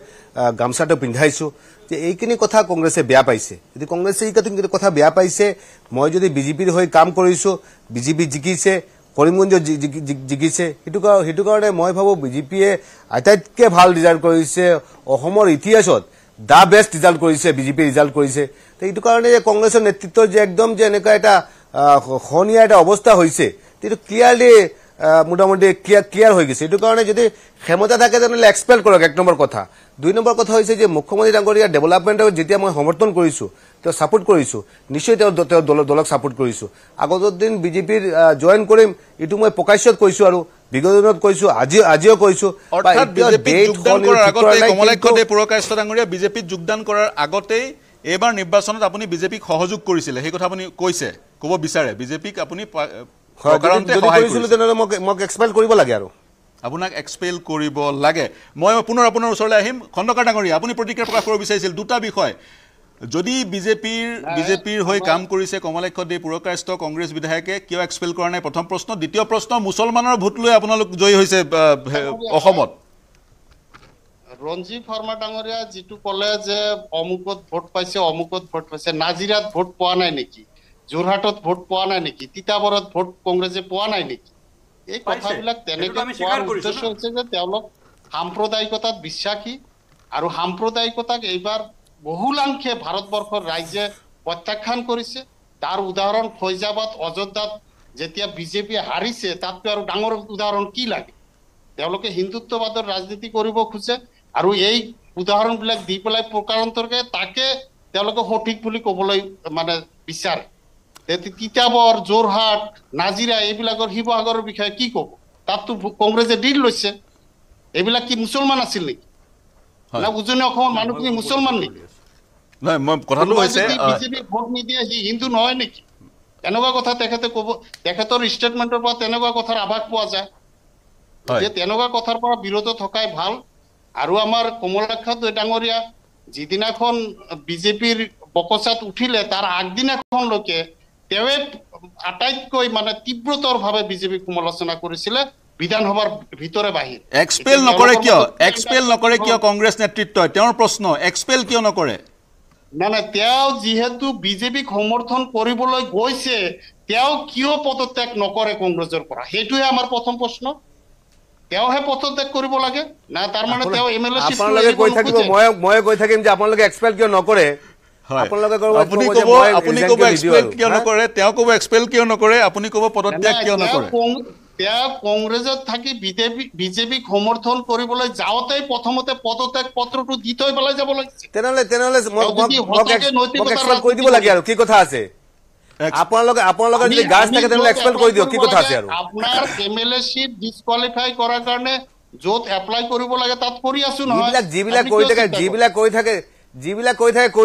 গামচাটো পিন্ধাইছোঁ যে এইখিনি কথা কংগ্ৰেছে বেয়া পাইছে যদি কংগ্ৰেছে এইকেইটা কথা বেয়া পাইছে মই যদি বিজেপিৰ হৈ কাম কৰিছোঁ বিজেপি জিকিছে করিমগঞ্জ জিকিছে সেইটো কারণে মই ভাবো বিজেপিয়ে আটাইতকে ভাল রিজাল্ট করেছে ইতিহাস দা বেস্ট রিজাল্ট করেছে বিজেপিয়ে রিজাল্ট করেছে তো এই কারণে যে কংগ্রেসের নেতৃত্ব যে একদম যে এনেকা একটা খনিয়া একটা অবস্থা হয়েছে এই ক্লিয়ারলি মোটামুটি ক্লিয়ার হয়ে গেছে এই কারণে যদি ক্ষমতা থাকে তাহলে এক্সপেল করো এক নম্বর কথা দুই নম্বৰ কথা হৈছে যে মুখ্যমন্ত্ৰী ডাঙৰীয়া ডেভেলপমেণ্টক যেতিয়া মই সমৰ্থন কৰিছো তেওঁ ছাপৰ্ট কৰিছো নিশ্চয় তেওঁ তেওঁ দলক ছাপোৰ্ট কৰিছো আগত দিন বিজেপিৰ জইন কৰিম এইটো মই প্ৰকাশ্যত কৈছো আৰু বিগত দিনত কৈছো আজি আজিও কৈছো বিজেপিত যোগদান কৰাৰ আগতে এইবাৰ নিৰ্বাচনত আপুনি বিজেপিক সহযোগ কৰিছিলে সেই কথা আপুনি কৈছে ক'ব বিচাৰে বিজেপিক আপুনি কৰিছিলো তেনেহ'লে মোক মোক কৰিব লাগে আৰু আপোনাক এক্সপেল কৰিব লাগে মই পুনৰ আপোনাৰ ওচৰলৈ আহিম খণ্ডকাৰ ডাঙৰীয়া আপুনি প্ৰতিক্ৰিয়া প্ৰকাশ কৰিব বিচাৰিছিল দুটা বিষয় যদি বিজেপিৰ বিজেপিৰ হৈ কাম কৰিছে কমলাক্ষ দেৱ পুৰকাষ্ঠ কংগ্ৰেছ বিধায়কে কিয় এক্সপেল কৰা নাই প্ৰথম প্ৰশ্ন দ্বিতীয় প্ৰশ্ন মুছলমানৰ ভোট লৈ আপোনালোক জয়ী হৈছে অসমত ৰঞ্জিত শৰ্মা ডাঙৰীয়া যিটো ক'লে যে অমুকত ভোট পাইছে অমুকত ভোট পাইছে নাজিৰাত ভোট পোৱা নাই নেকি যোৰহাটত ভোট পোৱা নাই নেকি তিতাবৰত ভোট কংগ্ৰেছে পোৱা নাই নেকি এই কথাবিলাক তেনেকৈ কোৱাৰ উদ্দেশ্য হৈছে যে তেওঁলোক সাম্প্ৰদায়িকতাত বিশ্বাসী আৰু সাম্প্ৰদায়িকতাক এইবাৰ বহুলাংশে ভাৰতবৰ্ষৰ ৰাইজে প্ৰত্যাখ্যান কৰিছে তাৰ উদাহৰণ ফৈজাবাদ অযোধ্যাত যেতিয়া বিজেপিয়ে হাৰিছে তাতকৈ আৰু ডাঙৰ উদাহৰণ কি লাগে তেওঁলোকে হিন্দুত্ববাদৰ ৰাজনীতি কৰিব খোজে আৰু এই উদাহৰণবিলাক দি পেলাই প্ৰকাৰণ্তৰকে তাকে তেওঁলোকে সঠিক বুলি ক'বলৈ মানে বিচাৰে তিতাবৰ যোৰহাট নাজিৰা এইবিলাকৰ শিৱসাগৰৰ বিষয়ে কি ক'ব তাততো কংগ্ৰেছে ডিল লৈছে এইবিলাক কি মুছলমান আছিল নেকি উজনি অসমৰ মানুহখিনি মুছলমান নেকি ক'ব তেখেতৰ ষ্টেটমেণ্টৰ পৰা তেনেকুৱা কথাৰ আভাস পোৱা যায় তেনেকুৱা কথাৰ পৰা বিৰত থকাই ভাল আৰু আমাৰ কমলাক্ষা যিদিনাখন বিজেপিৰ বকচাত উঠিলে তাৰ আগদিনাখনলৈকে তেওঁৱে আটাইতকৈ মানে তীব্ৰতৰভাৱে বিজেপিক সমালোচনা কৰিছিলে বিধানসভাৰ ভিতৰে তেওঁ যিহেতু বিজেপিক সমৰ্থন কৰিবলৈ গৈছে তেওঁ কিয় পদত্যাগ নকৰে কংগ্ৰেছৰ পৰা সেইটোহে আমাৰ প্ৰথম প্ৰশ্ন তেওঁহে পদত্যাগ কৰিব লাগে না তাৰমানে আপোনালোকে কৰিব আপুনি ক'ব আপুনি ক'ব এক্সপেল কিয় নকৰে তেওঁ ক'ব এক্সপেল কিয় নকৰে আপুনি ক'ব পদত্যাগ কিয় নকৰে তেওঁ কংগ্ৰেছত থাকি বিজেপি বিজেপিক সমৰ্থন কৰিবলৈ যাওঁতে প্ৰথমতে পদত্যাগ পত্ৰটো দি থৈ পেলাই যাব লাগিছিল তেনেহ'লে তেনেহ'লে মোক এক্সপেল কৰি দিব লাগে আৰু কি কথা আছে যিবিলাক কৰি থাকে যিবিলাক কৈ থাকে কৈ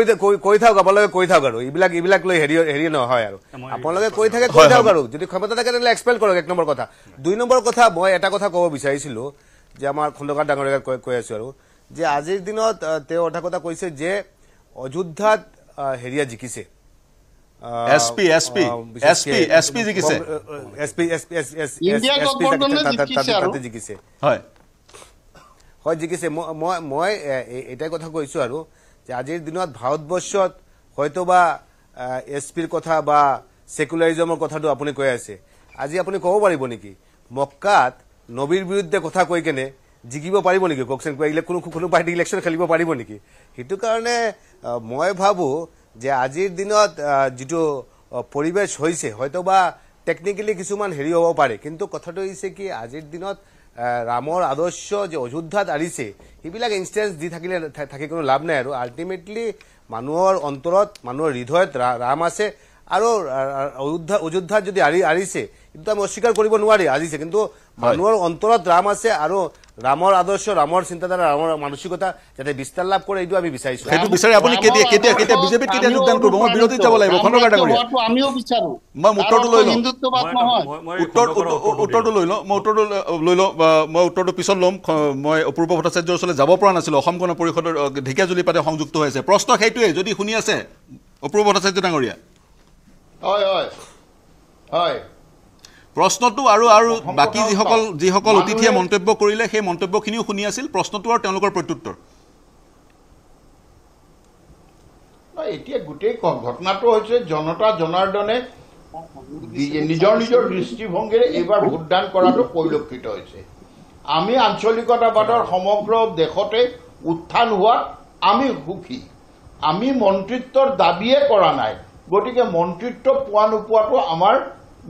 থাকক আপোনালোকে কৈ থাকক আৰু এইবিলাক এইবিলাক লৈ হেৰি হেৰি নহয় আৰু আপোনালোকে কৈ থাকে কৈ থাকক আৰু যদি ক্ষমতা থাকে তেনেহ'লে এক্সপ্লেইন কৰক এক নম্বৰ কথা দুই নম্বৰ কথা মই এটা কথা ক'ব বিচাৰিছিলোঁ যে আমাৰ খুন্দকাৰ ডাঙৰীয়া কৈ কৈ আছোঁ আৰু যে আজিৰ দিনত তেওঁ এটা কথা কৈছে যে অযোধ্যাত হেৰিয়া জিকিছে জিকিছে মই এটাই কথা কৈছোঁ আৰু যে আজিৰ দিনত ভাৰতবৰ্ষত হয়তো বা এছ পিৰ কথা বা ছেকুলাৰিজমৰ কথাটো আপুনি কৈ আছে আজি আপুনি ক'ব পাৰিব নেকি মক্কাত নবীৰ বিৰুদ্ধে কথা কৈ কেনে জিকিব পাৰিব নেকি কওকচোন কোনো কোনো পাৰ্টি ইলেকশ্যন খেলিব পাৰিব নেকি সেইটো কাৰণে মই ভাবোঁ যে আজিৰ দিনত যিটো পৰিৱেশ হৈছে হয়তো বা টেকনিকেলি কিছুমান হেৰি হ'ব পাৰে কিন্তু কথাটো হৈছে কি আজিৰ দিনত ৰামৰ আদৰ্শ যে অযোধ্যাত আৰিছে সেইবিলাক ইনষ্টেঞ্চ দি থাকিলে থাকি কোনো লাভ নাই আৰু আল্টিমেটলি মানুহৰ অন্তৰত মানুহৰ হৃদয়ত ৰাম আছে আৰু অযোধ্যা অযোধ্যাত যদি আৰি আৰিছে কিন্তু আমি অস্বীকাৰ কৰিব নোৱাৰি আৰিছে কিন্তু মানুহৰ অন্তৰত ৰাম আছে আৰু ৰামৰ আদৰ্শ ৰামৰ চিন্তাধাৰা ৰামৰ মানসিকতা যাতে বিস্তাৰ লাভ কৰে এইটো আমি বিচাৰিছো সেইটো বিচাৰি আপুনি কেতিয়া কেতিয়া কেতিয়া বিজেপিত কেতিয়া যোগদান কৰিব মই বিৰোধীত যাব লাগিব খণ্ড কাৰ্ড কৰি আমিও বিচাৰো মই উত্তৰটো লৈ লওঁ উত্তৰ উত্তৰটো লৈ লওঁ মই উত্তৰটো লৈ লওঁ মই উত্তৰটো পিছত ল'ম মই অপূৰ্ব ভট্টাচাৰ্যৰ ওচৰলৈ যাব পৰা নাছিলোঁ অসম গণ পৰিষদৰ জুলি পাতে সংযুক্ত হৈ আছে প্ৰশ্ন সেইটোৱেই যদি শুনি আছে অপূৰ্ব ভট্টাচাৰ্য ডাঙৰীয়া হয় হয় হয় প্ৰশ্নটো আৰু আৰু বাকী যিসকল যিসকল অতিথিয়ে মন্তব্য কৰিলে সেই মন্তব্যখিনিও শুনি আছিল প্ৰশ্নটো আৰু তেওঁলোকৰ প্ৰত্যুত্তৰ এতিয়া গোটেই ঘটনাটো হৈছে জনতা জনাৰ্দনে নিজৰ নিজৰ দৃষ্টিভংগীৰে এইবাৰ ভোটদান কৰাটো পৰিলক্ষিত হৈছে আমি আঞ্চলিকতাবাদৰ সমগ্ৰ দেশতে উত্থান হোৱাত আমি সুখী আমি মন্ত্ৰিত্বৰ দাবীয়ে কৰা নাই গতিকে মন্ত্ৰিত্ব পোৱা নোপোৱাটো আমাৰ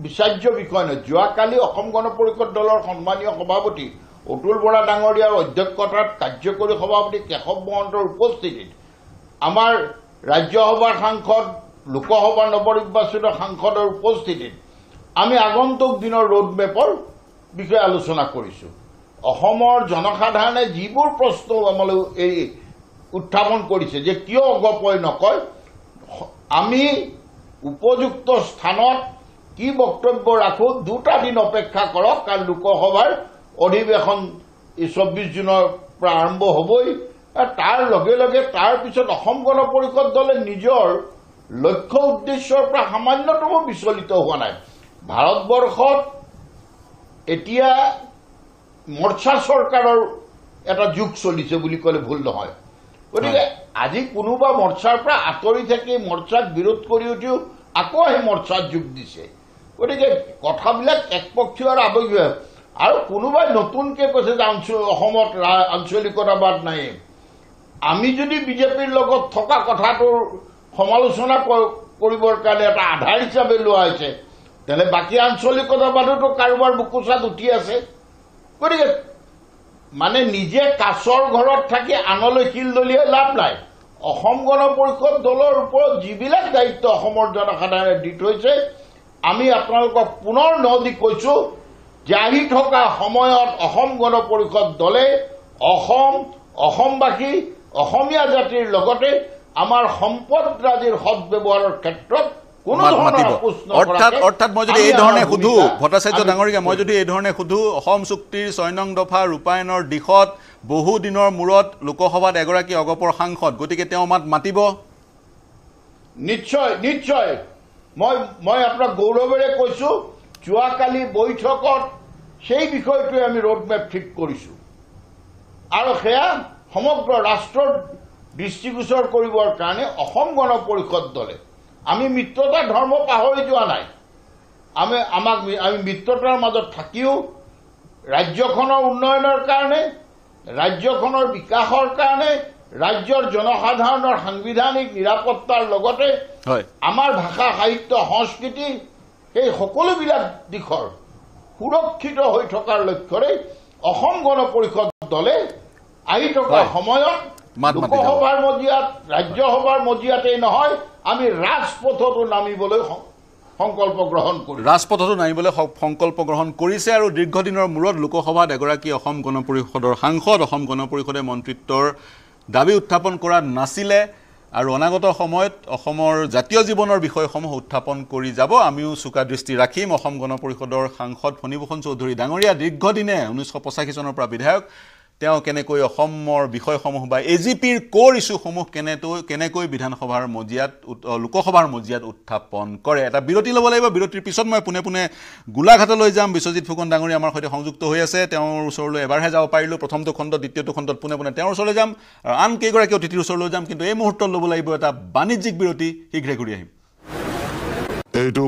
বিচাৰ্য বিষয় নহয় যোৱাকালি অসম গণ পৰিষদ দলৰ সন্মানীয় সভাপতি অতুল বৰা ডাঙৰীয়াৰ অধ্যক্ষতাত কাৰ্যকৰী সভাপতি কেশৱ মহন্তৰ উপস্থিতিত আমাৰ ৰাজ্যসভাৰ সাংসদ লোকসভাৰ নৱ নিৰ্বাচিত সাংসদৰ উপস্থিতিত আমি আগন্তুক দিনৰ ৰোডমেপৰ বিষয়ে আলোচনা কৰিছোঁ অসমৰ জনসাধাৰণে যিবোৰ প্ৰশ্ন আমালৈ এই উত্থাপন কৰিছে যে কিয় অগপয় নকয় আমি উপযুক্ত স্থানত কি বক্তব্য ৰাখোঁ দুটা দিন অপেক্ষা কৰক কাৰণ লোকসভাৰ অধিৱেশন চৌব্বিছ জুনৰ পৰা আৰম্ভ হ'বই তাৰ লগে লগে তাৰপিছত অসম গণ পৰিষদ দলে নিজৰ লক্ষ্য উদ্দেশ্যৰ পৰা সামান্যতমো বিচলিত হোৱা নাই ভাৰতবৰ্ষত এতিয়া মৰ্চা চৰকাৰৰ এটা যুগ চলিছে বুলি ক'লে ভুল নহয় গতিকে আজি কোনোবা মৰ্চাৰ পৰা আঁতৰি থাকি মৰ্চাক বিৰোধ কৰি উঠিও আকৌ সেই মৰ্চাত যোগ দিছে গতিকে কথাবিলাক একপক্ষীয় আৰু আৱশ্যক আৰু কোনোবাই নতুনকে কৈছে যে অসমত আঞ্চলিকতাবাদ নাই আমি যদি বিজেপিৰ লগত থকা কথাটোৰ সমালোচনা কৰিবৰ কাৰণে এটা আধাৰ হিচাপে লোৱা হৈছে তেনে বাকী আঞ্চলিকতাবাদতো কাৰোবাৰ বুকুচাত উঠি আছে গতিকে মানে নিজে কাছৰ ঘৰত থাকি আনলৈ শিল দলিয়াই লাভ নাই অসম গণ পৰিষদ দলৰ ওপৰত যিবিলাক দায়িত্ব অসমৰ জনসাধাৰণে দি থৈছে আমি আপোনালোকক পুনৰ ন দি কৈছো যে আহি থকা সময়ত অসম গণ পৰিষদ দলে অসম অসমবাসী অসমীয়া জাতিৰ লগতে আমাৰ সম্পদৰাজিৰ সদ ব্যৱহাৰৰ ক্ষেত্ৰত ডাঙৰীয়া মই যদি এইধৰণে সোধো অসম চুক্তিৰ ছয় দফা ৰূপায়ণৰ দিশত বহুদিনৰ মূৰত লোকসভাত এগৰাকী অগপৰ সাংসদ গতিকে তেওঁ মাত মাতিব নিশ্চয় নিশ্চয় মই মই আপোনাক গৌৰৱেৰে কৈছোঁ যোৱাকালি বৈঠকত সেই বিষয়টোৱে আমি ৰোডমেপ ঠিক কৰিছোঁ আৰু সেয়া সমগ্ৰ ৰাষ্ট্ৰত দৃষ্টিগোচৰ কৰিবৰ কাৰণে অসম গণ পৰিষদ দলে আমি মিত্ৰতা ধৰ্ম পাহৰি যোৱা নাই আমি আমাক আমি মিত্ৰতাৰ মাজত থাকিও ৰাজ্যখনৰ উন্নয়নৰ কাৰণে ৰাজ্যখনৰ বিকাশৰ কাৰণে ৰাজ্যৰ জনসাধাৰণৰ সাংবিধানিক নিৰাপত্তাৰ লগতে আমাৰ ভাষা সাহিত্য সংস্কৃতি সেই সকলোবিলাক দিশৰ সুৰক্ষিত হৈ থকাৰ লক্ষ্যৰে অসম গণ পৰিষদ দলে আহি থকা সময়ত লোকসভাৰ মজিয়াত ৰাজ্যসভাৰ মজিয়াতেই নহয় আমি ৰাজপথতো নামিবলৈ সংকল্প গ্ৰহণ কৰি ৰাজপথতো নামিবলৈ সংকল্প গ্ৰহণ কৰিছে আৰু দীৰ্ঘদিনৰ মূৰত লোকসভাত এগৰাকী অসম গণ পৰিষদৰ সাংসদ অসম গণ পৰিষদে মন্ত্ৰিত্বৰ দাবী উত্থাপন কৰা নাছিলে আৰু অনাগত সময়ত অসমৰ জাতীয় জীৱনৰ বিষয়সমূহ উত্থাপন কৰি যাব আমিও চোকা দৃষ্টি ৰাখিম অসম গণ পৰিষদৰ সাংসদ ফণীভূষণ চৌধুৰী ডাঙৰীয়া দীৰ্ঘদিনে ঊনৈছশ পঁচাশী চনৰ পৰা বিধায়ক তেওঁ কেনেকৈ অসমৰ বিষয়সমূহ বা এ জি পিৰ ক'ৰ ইছ্যুসমূহ কেনেতো কেনেকৈ বিধানসভাৰ মজিয়াত লোকসভাৰ মজিয়াত উত্থাপন কৰে এটা বিৰতি ল'ব লাগিব বিৰতিৰ পিছত মই পোনে পোনে গোলাঘাটলৈ যাম বিশ্বজিৎ ফুকন ডাঙৰীয়া আমাৰ সৈতে সংযুক্ত হৈ আছে তেওঁৰ ওচৰলৈ এবাৰহে যাব পাৰিলোঁ প্ৰথমটো খণ্ডত দ্বিতীয়টো খণ্ডত পোনে পোনে তেওঁৰ ওচৰলৈ যাম আৰু আন কেইগৰাকী অতিথিৰ ওচৰলৈ যাম কিন্তু এই মুহূৰ্তত ল'ব লাগিব এটা বাণিজ্যিক বিৰতি শীঘ্ৰে ঘূৰি আহিম এইটো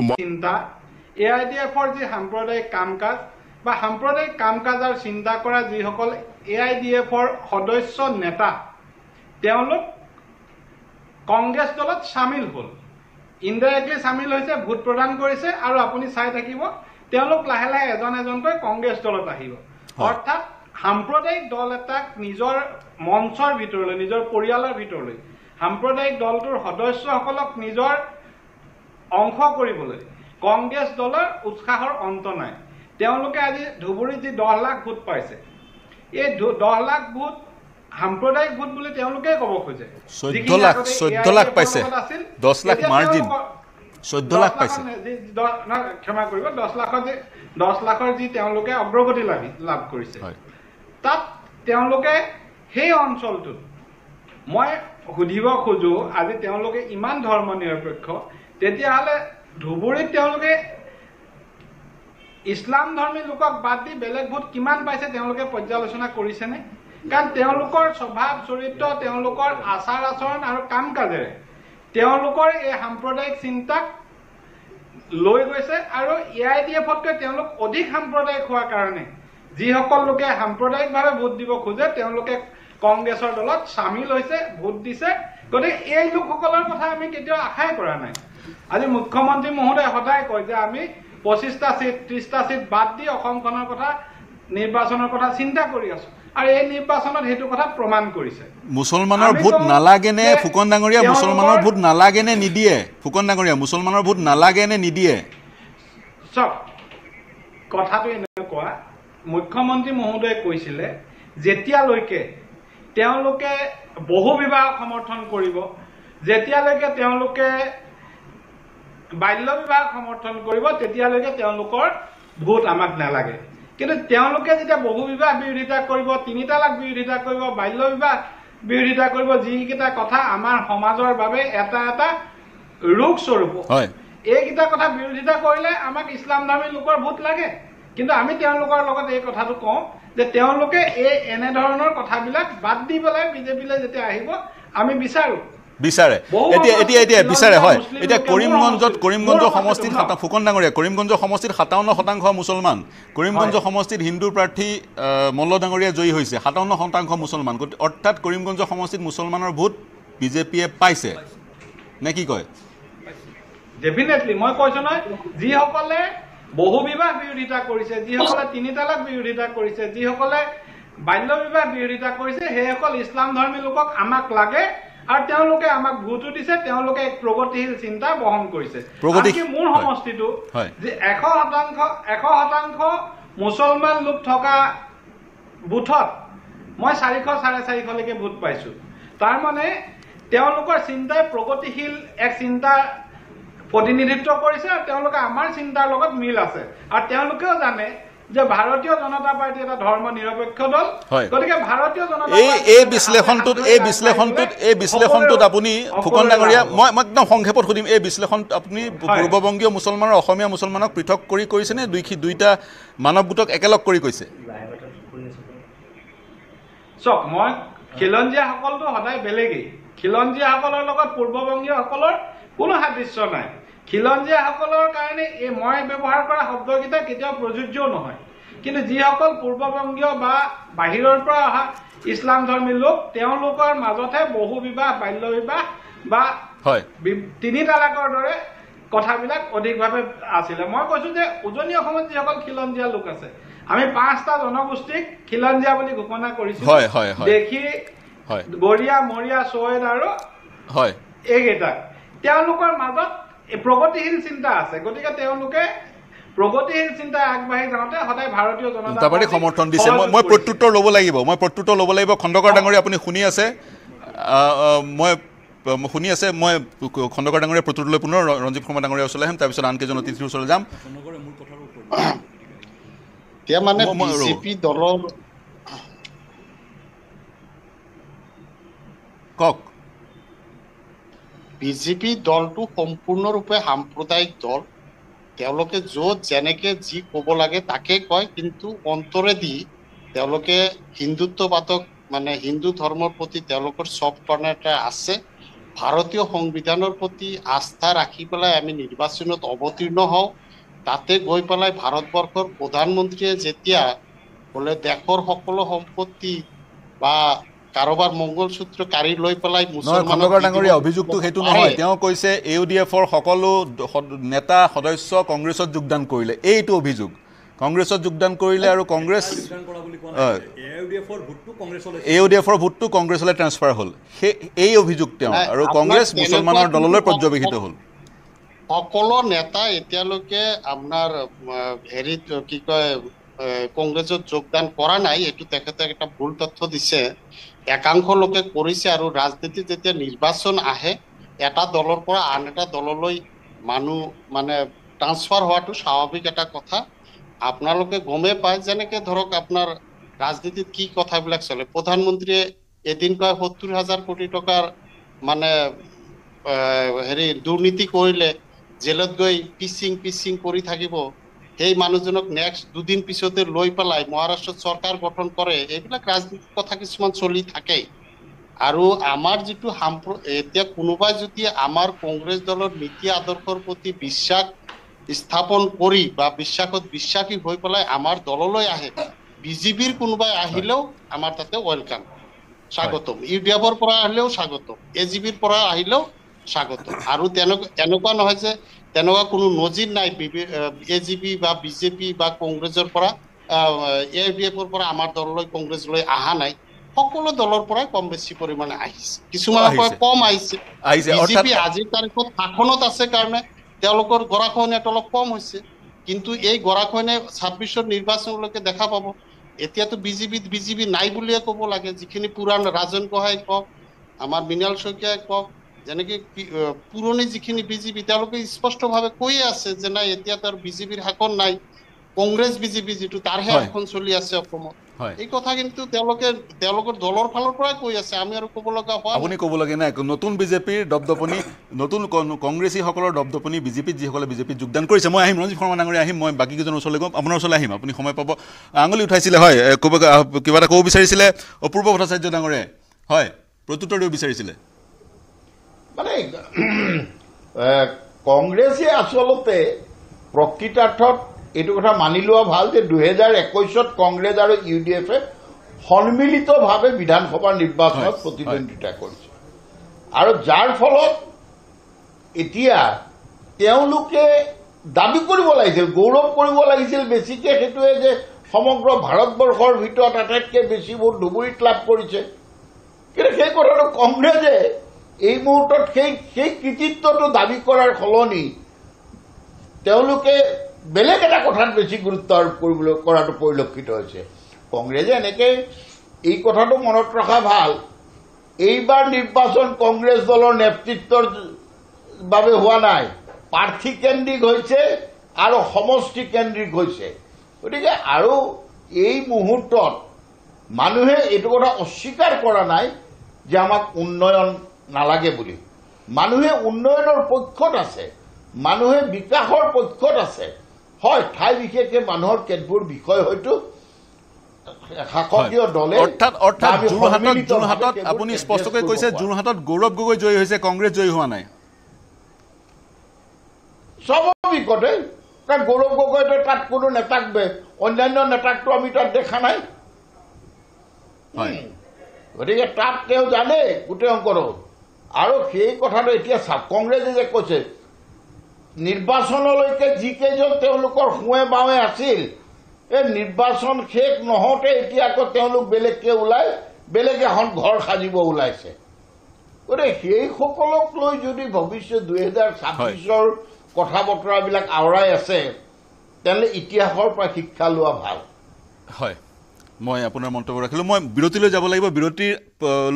এ আই ডি এফৰ যি সাম্প্ৰদায়িক কাম কাজ বা সাম্প্ৰদায়িক কাম কাজ আৰু চিন্তা কৰা যিসকল এ আই ডি এফৰ সদস্য নেতা তেওঁলোক কংগ্ৰেছ দলত চামিল হ'ল ইনডাইৰেক্টলি চামিল হৈছে ভোট প্ৰদান কৰিছে আৰু আপুনি চাই থাকিব তেওঁলোক লাহে লাহে এজন এজনকৈ কংগ্ৰেছ দলত আহিব অৰ্থাৎ সাম্প্ৰদায়িক দল এটাক নিজৰ মঞ্চৰ ভিতৰলৈ নিজৰ পৰিয়ালৰ ভিতৰলৈ সাম্প্ৰদায়িক দলটোৰ সদস্যসকলক নিজৰ অংশ কৰিবলৈ কংগ্ৰেছ দলৰ উৎসাহৰ অন্ত নাই তেওঁলোকে আজি ধুবুৰীত যি দহ লাখ ভোট পাইছে এই দহ লাখ ভোট সাম্প্ৰদায়িক ভোট বুলি তেওঁলোকে ক'ব খোজে চৈধ্য লাখ চৈধ্য লাখ পাইছে দহ লাখ মাৰ্জিন চৈধ্য লাখ পাইছে ক্ষমা কৰিব দহ লাখৰ যি দহ লাখৰ যি তেওঁলোকে অগ্ৰগতি লাভ লাভ কৰিছে তাত তেওঁলোকে সেই অঞ্চলটোত মই সুধিব খোজো আজি তেওঁলোকে ইমান ধৰ্ম নিৰপেক্ষ তেতিয়াহ'লে ধুবুৰীত তেওঁলোকে ইছলাম ধৰ্মী লোকক বাদ দি বেলেগ ভোট কিমান পাইছে তেওঁলোকে পৰ্যালোচনা কৰিছেনে কাৰণ তেওঁলোকৰ স্বভাৱ চৰিত্ৰ তেওঁলোকৰ আচাৰ আচৰণ আৰু কাম কাজেৰে তেওঁলোকৰ এই সাম্প্ৰদায়িক চিন্তাক লৈ গৈছে আৰু এ আই ডি এফতকৈ তেওঁলোক অধিক সাম্প্ৰদায়িক হোৱাৰ কাৰণে যিসকল লোকে সাম্প্ৰদায়িকভাৱে ভোট দিব খোজে তেওঁলোকে কংগ্ৰেছৰ দলত চামিল হৈছে ভোট দিছে গতিকে এই লোকসকলৰ কথা আমি কেতিয়াও আশাই কৰা নাই আজি মুখ্যমন্ত্ৰী মহোদয়ে সদায় কয় যে আমি পঁচিছটা ছিট ত্ৰিছটা ছিট বাদ দি অসমখনৰ কথা নিৰ্বাচনৰ কথা চিন্তা কৰি আছো আৰু এই নিৰ্বাচনত সেইটো কথা প্ৰমাণ কৰিছে মুছলমানৰ ভোট নালাগেনে ফুকন ডাঙৰীয়া মুছলমানৰ ভোট নালাগেনে নিদিয়ে ফুকন ডাঙৰীয়া মুছলমানৰ ভোট নালাগেনে নিদিয়ে চাওক কথাটো এনেকুৱা মুখ্যমন্ত্ৰী মহোদয়ে কৈছিলে যেতিয়ালৈকে তেওঁলোকে বহু বিবাহক সমৰ্থন কৰিব যেতিয়ালৈকে তেওঁলোকে বাল্য বিবাহ সমৰ্থন কৰিব তেতিয়ালৈকে তেওঁলোকৰ ভোট আমাক নালাগে কিন্তু তেওঁলোকে যেতিয়া বহু বিবাহ বিৰোধিতা কৰিব তিনি তালাক বিৰোধিতা কৰিব বাল্য বিবাহ বিৰোধিতা কৰিব যিকেইটা কথা আমাৰ সমাজৰ বাবে এটা এটা ৰোগস্বৰূপ হয় এইকেইটা কথা বিৰোধিতা কৰিলে আমাক ইছলাম ধৰ্মী লোকৰ ভোট লাগে কিন্তু আমি তেওঁলোকৰ লগত এই কথাটো কওঁ যে তেওঁলোকে এই এনেধৰণৰ কথাবিলাক বাদ দি পেলাই বিজেপিলৈ যেতিয়া আহিব আমি বিচাৰোঁ বিচাৰে এতিয়া এতিয়া এতিয়া বিচাৰে হয় এতিয়া কৰিমগঞ্জত কৰিমগঞ্জ সমষ্টিত সাতা ফুকন ডাঙৰীয়া কৰিমগঞ্জৰ সমষ্টিত সাতাৱন্ন শতাংশ মুছলমান কৰিমগঞ্জ সমষ্টিত হিন্দু প্ৰাৰ্থী মল্ল ডাঙৰীয়া জয়ী হৈছে সাতাৱন্ন শতাংশ মুছলমান গতিকে অৰ্থাৎ কৰিমগঞ্জ সমষ্টিত মুছলমানৰ ভোট বিজেপিয়ে পাইছে নে কি কয় ডেফিনেটলি মই কৈছো নহয় যিসকলে বহু বিবাহ বিৰোধিতা কৰিছে যিসকলে তিনি তালাক বিৰোধিতা কৰিছে যিসকলে বাল্য বিবাহ বিৰোধিতা কৰিছে সেইসকল ইছলাম ধৰ্মী লোকক আমাক লাগে আৰু তেওঁলোকে আমাক ভোটো দিছে তেওঁলোকে এক প্ৰগতিশীল চিন্তা বহন কৰিছে মোৰ সমষ্টিটো যে এশ শতাংশ এশ শতাংশ মুছলমান লোক থকা বুথত মই চাৰিশ চাৰে চাৰিশলৈকে ভোট পাইছোঁ তাৰমানে তেওঁলোকৰ চিন্তাই প্ৰগতিশীল এক চিন্তা প্ৰতিনিধিত্ব কৰিছে আৰু তেওঁলোকে আমাৰ চিন্তাৰ লগত মিল আছে আৰু তেওঁলোকেও জানে যে ভাৰতীয় জনতা পাৰ্টি এটা ধৰ্ম নিৰপেক্ষ দল হয় গতিকে ভাৰতীয় জনতা এই বিশ্লেষণটোত এই বিশ্লেষণটোত এই বিশ্লেষণটোত আপুনি ফুকন ডাঙৰীয়া মই একদম সংক্ষেপত সুধিম এই বিশ্লেষণ আপুনি পূৰ্ববংগীয় মুছলমানৰ অসমীয়া মুছলমানক পৃথক কৰি কৈছে নে দুই দুইটা মানৱ গোটক একেলগ কৰি কৈছে চাওক মই খিলঞ্জীয়াসকলটো সদায় বেলেগেই খিলঞ্জীয়াসকলৰ লগত পূৰ্ববংগীয়সকলৰ কোনো সাদৃশ্য নাই খিলঞ্জীয়াসকলৰ কাৰণে এই মই ব্যৱহাৰ কৰা শব্দকেইটা কেতিয়াও প্ৰযোজ্যও নহয় কিন্তু যিসকল পূৰ্ববংগীয় বা বাহিৰৰ পৰা অহা ইছলাম ধৰ্মী লোক তেওঁলোকৰ মাজতহে বহু বিবাহ বাল্য বিবাহ বা হয় তিনি তালাকৰ দৰে কথাবিলাক অধিকভাৱে আছিলে মই কৈছোঁ যে উজনি অসমত যিসকল খিলঞ্জীয়া লোক আছে আমি পাঁচটা জনগোষ্ঠীক খিলঞ্জীয়া বুলি ঘোষণা কৰিছোঁ দেখি বৰিয়া মৰিয়া চৈদ আৰু হয় এইকেইটা তেওঁলোকৰ মাজত প্ৰগতিশীল চিন্তা আছে গতিকে তেওঁলোকে প্ৰগতিশীল চিন্তা আগবাঢ়ি যাওঁতে সদায় ভাৰতীয় জনতা পাৰ্টি সমৰ্থন দিছে মই প্ৰত্যুত্তৰ ল'ব লাগিব মই প্ৰত্যুত্তৰ ল'ব লাগিব খণ্ডকৰ ডাঙৰী আপুনি শুনি আছে মই শুনি আছে মই খণ্ডকৰ ডাঙৰীয়া প্ৰত্যুত্তৰ লৈ পুনৰ ৰঞ্জিত শৰ্মা ডাঙৰীয়া ওচৰলৈ আহিম তাৰপিছত আন কেইজন অতিথিৰ ওচৰলৈ যাম কওক বিজেপি দলটো সম্পূৰ্ণৰূপে সাম্প্ৰদায়িক দল তেওঁলোকে য'ত যেনেকে যি ক'ব লাগে তাকে কয় কিন্তু অন্তৰেদি তেওঁলোকে হিন্দুত্ববাদক মানে হিন্দু ধৰ্মৰ প্ৰতি তেওঁলোকৰ চব কৰ্ণাটা আছে ভাৰতীয় সংবিধানৰ প্ৰতি আস্থা ৰাখি পেলাই আমি নিৰ্বাচনত অৱতীৰ্ণ হওঁ তাতে গৈ পেলাই ভাৰতবৰ্ষৰ প্ৰধানমন্ত্ৰীয়ে যেতিয়া বোলে দেশৰ সকলো সম্পত্তি বা কাৰোবাৰ মংগলসূত্ৰ কাঢ়ি লৈ পেলাই খণ্ডকৰ ডাঙৰীয়া অভিযোগটো সেইটো নহয় তেওঁ কৈছে ইউ সকলো নেতা সদস্য কংগ্ৰেছত যোগদান কৰিলে এইটো অভিযোগ কংগ্ৰেছত যোগদান কৰিলে আৰু কংগ্ৰেছ এ ইউ ডি এফৰ ভোটটো কংগ্ৰেছলৈ ট্ৰেঞ্চফাৰ হ'ল এই অভিযোগ তেওঁ আৰু কংগ্ৰেছ মুছলমানৰ দললৈ পৰ্যবেক্ষিত হ'ল সকলো নেতা এতিয়ালৈকে আপোনাৰ হেৰিত কি কয় কংগ্ৰেছত যোগদান কৰা নাই এইটো তেখেতে এটা ভুল তথ্য দিছে একাংশ লোকে কৰিছে আৰু ৰাজনীতিত যেতিয়া নিৰ্বাচন আহে এটা দলৰ পৰা আন এটা দললৈ মানুহ মানে ট্ৰান্সফাৰ হোৱাটো স্বাভাৱিক এটা কথা আপোনালোকে গমেই পায় যেনেকে ধৰক আপোনাৰ ৰাজনীতিত কি কথাবিলাক চলে প্ৰধানমন্ত্ৰীয়ে এদিন কয় সত্তৰ হাজাৰ কোটি টকাৰ মানে হেৰি দুৰ্নীতি কৰিলে জেলত গৈ পিচিং পিচিং কৰি থাকিব সেই মানুহজনক নেক্সট দুদিন পিছতে লৈ পেলাই মহাৰাষ্ট্ৰত চৰকাৰ গঠন কৰে এইবিলাক ৰাজনীতিক কথা কিছুমান চলি থাকে আৰু আমাৰ যিটো সাম্প্ৰ এতিয়া কোনোবাই যদি আমাৰ কংগ্ৰেছ দলৰ নীতি আদৰ্শৰ প্ৰতি বিশ্বাস স্থাপন কৰি বা বিশ্বাসত বিশ্বাসী হৈ পেলাই আমাৰ দললৈ আহে বিজেপিৰ কোনোবাই আহিলেও আমাৰ তাতে ৱেলকাম স্বাগতম ইউ ডি এফৰ পৰা আহিলেও স্বাগতম এ জি বিৰ পৰা আহিলেও স্বাগতম আৰু তেনেকুৱা এনেকুৱা নহয় যে তেনেকুৱা কোনো নজিৰ নাই এ জি পি বা বিজেপি বা কংগ্ৰেছৰ পৰা এ ডি এফৰ পৰা আমাৰ দললৈ কংগ্ৰেছলৈ অহা নাই সকলো দলৰ পৰাই কম বেছি পৰিমাণে আহিছে কিছুমানৰ পৰা কম আহিছে বিজেপি আজিৰ তাৰিখত শাসনত আছে কাৰণে তেওঁলোকৰ গৰাখহনীয়াত অলপ কম হৈছে কিন্তু এই গৰাখহনীয়া ছাব্বিছৰ নিৰ্বাচনলৈকে দেখা পাব এতিয়াতো বিজেপিত বিজেপি নাই বুলিয়ে ক'ব লাগে যিখিনি পুৰাণ ৰাজন গোহাঁই কওক আমাৰ মৃণাল শইকীয়াই কওক যেনেকে পুৰণি যিখিনি বিজেপি তেওঁলোকে স্পষ্টভাৱে কৈ আছে যে নাই এতিয়া তাৰ বিজেপিৰ শাসন নাই কংগ্ৰেছ বিজেপি যিটো তাৰহে শাসন চলি আছে অসমত কংগ্ৰেছীসকলৰ দপদপনি বিজেপিত যিসকলে বিজেপিত যোগদান কৰিছে মই আহিম ৰঞ্জিত শৰ্মা ডাঙৰীয়া আহিম মই বাকীকেইজন ওচৰলৈ গ'ম আপোনাৰ ওচৰলৈ আহিম আপুনি সময় পাব আঙুলি উঠাইছিলে হয় কিবা এটা ক'ব বিচাৰিছিলে অপূৰ্ব ভট্টাচাৰ্য ডাঙৰে হয় প্ৰত্যুত্তৰ দিব বিচাৰিছিলে মানে কংগ্ৰেছে আচলতে প্ৰকৃতাৰ্থত এইটো কথা মানি লোৱা ভাল যে দুহেজাৰ একৈশত কংগ্ৰেছ আৰু ইউ ডি এফে সন্মিলিতভাৱে বিধানসভাৰ নিৰ্বাচনত প্ৰতিদ্বন্দ্বিতা কৰিছে আৰু যাৰ ফলত এতিয়া তেওঁলোকে দাবী কৰিব লাগিছিল গৌৰৱ কৰিব লাগিছিল বেছিকে সেইটোৱে যে সমগ্ৰ ভাৰতবৰ্ষৰ ভিতৰত আটাইতকৈ বেছি ভোট ধুবুৰীত লাভ কৰিছে কিন্তু সেই কথাটো কংগ্ৰেছে এই মুহূৰ্তত সেই সেই কৃতিত্বটো দাবী কৰাৰ সলনি তেওঁলোকে বেলেগ এটা কথাত বেছি গুৰুত্ব আৰোপ কৰিবলৈ কৰাটো পৰিলক্ষিত হৈছে কংগ্ৰেছে এনেকৈ এই কথাটো মনত ৰখা ভাল এইবাৰ নিৰ্বাচন কংগ্ৰেছ দলৰ নেতৃত্বৰ বাবে হোৱা নাই প্ৰাৰ্থী কেন্দ্ৰিক হৈছে আৰু সমষ্টি কেন্দ্ৰিক হৈছে গতিকে আৰু এই মুহূৰ্তত মানুহে এইটো কথা অস্বীকাৰ কৰা নাই যে আমাক উন্নয়ন নালাগে বুলি মানুহে উন্নয়নৰ পক্ষত আছে মানুহে বিকাশৰ পক্ষত আছে হয় ঠাই বিশেষে মানুহৰ কেতবোৰ বিষয় হয়তো গৌৰৱ গগৈ স্বাভাৱিকতে কাৰণ গৌৰৱ গগৈতো তাত কোনো নেতাক অন্যান্য নেতাকটো আমি তাত দেখা নাই গতিকে তাত তেওঁ জানে গোটেই অংকৰ আৰু সেই কথাটো এতিয়া চাওক কংগ্ৰেছে যে কৈছে নিৰ্বাচনলৈকে যিকেইজন তেওঁলোকৰ সোঁৱে বাওঁৱে আছিল এই নিৰ্বাচন শেষ নহওঁতে এতিয়া আকৌ তেওঁলোক বেলেগকৈ ওলাই বেলেগ এখন ঘৰ সাজিব ওলাইছে গতিকে সেইসকলক লৈ যদি ভৱিষ্যত দুহেজাৰ ছাব্বিছৰ কথা বতৰাবিলাক আওৰাই আছে তেনেহ'লে ইতিহাসৰ পৰা শিক্ষা লোৱা ভাল হয় মই আপোনাৰ মন্তব্য ৰাখিলোঁ মই বিৰতিলৈ যাব লাগিব বিৰতি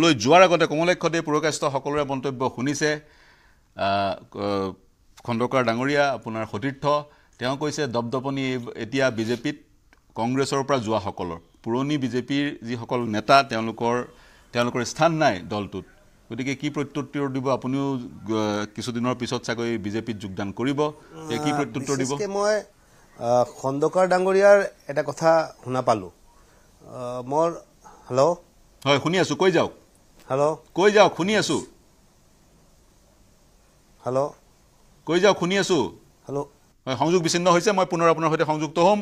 লৈ যোৱাৰ আগতে কমলক্ষ দেৱ পুৰকাষ্ট সকলোৰে মন্তব্য শুনিছে খণ্ডকাৰ ডাঙৰীয়া আপোনাৰ সতীৰ্থ তেওঁ কৈছে দপদপনি এতিয়া বিজেপিত কংগ্ৰেছৰ পৰা যোৱা সকলৰ পুৰণি বিজেপিৰ যিসকল নেতা তেওঁলোকৰ তেওঁলোকৰ স্থান নাই দলটোত গতিকে কি প্ৰত্যুত্তৰ দিব আপুনিও কিছুদিনৰ পিছত চাগৈ বিজেপিত যোগদান কৰিব কি প্ৰত্যুত্তৰ দিব মই খণ্ডকাৰ ডাঙৰীয়াৰ এটা কথা শুনা পালোঁ মোৰ uh, হেল্ল' হয় শুনি আছোঁ কৈ যাওক হেল্ল' কৈ যাওক শুনি আছোঁ হেল্ল' কৈ যাওক শুনি আছোঁ হেল্ল' হয় সংযোগ বিচ্ছিন্ন হৈছে মই পুনৰ আপোনাৰ সৈতে সংযুক্ত হ'ম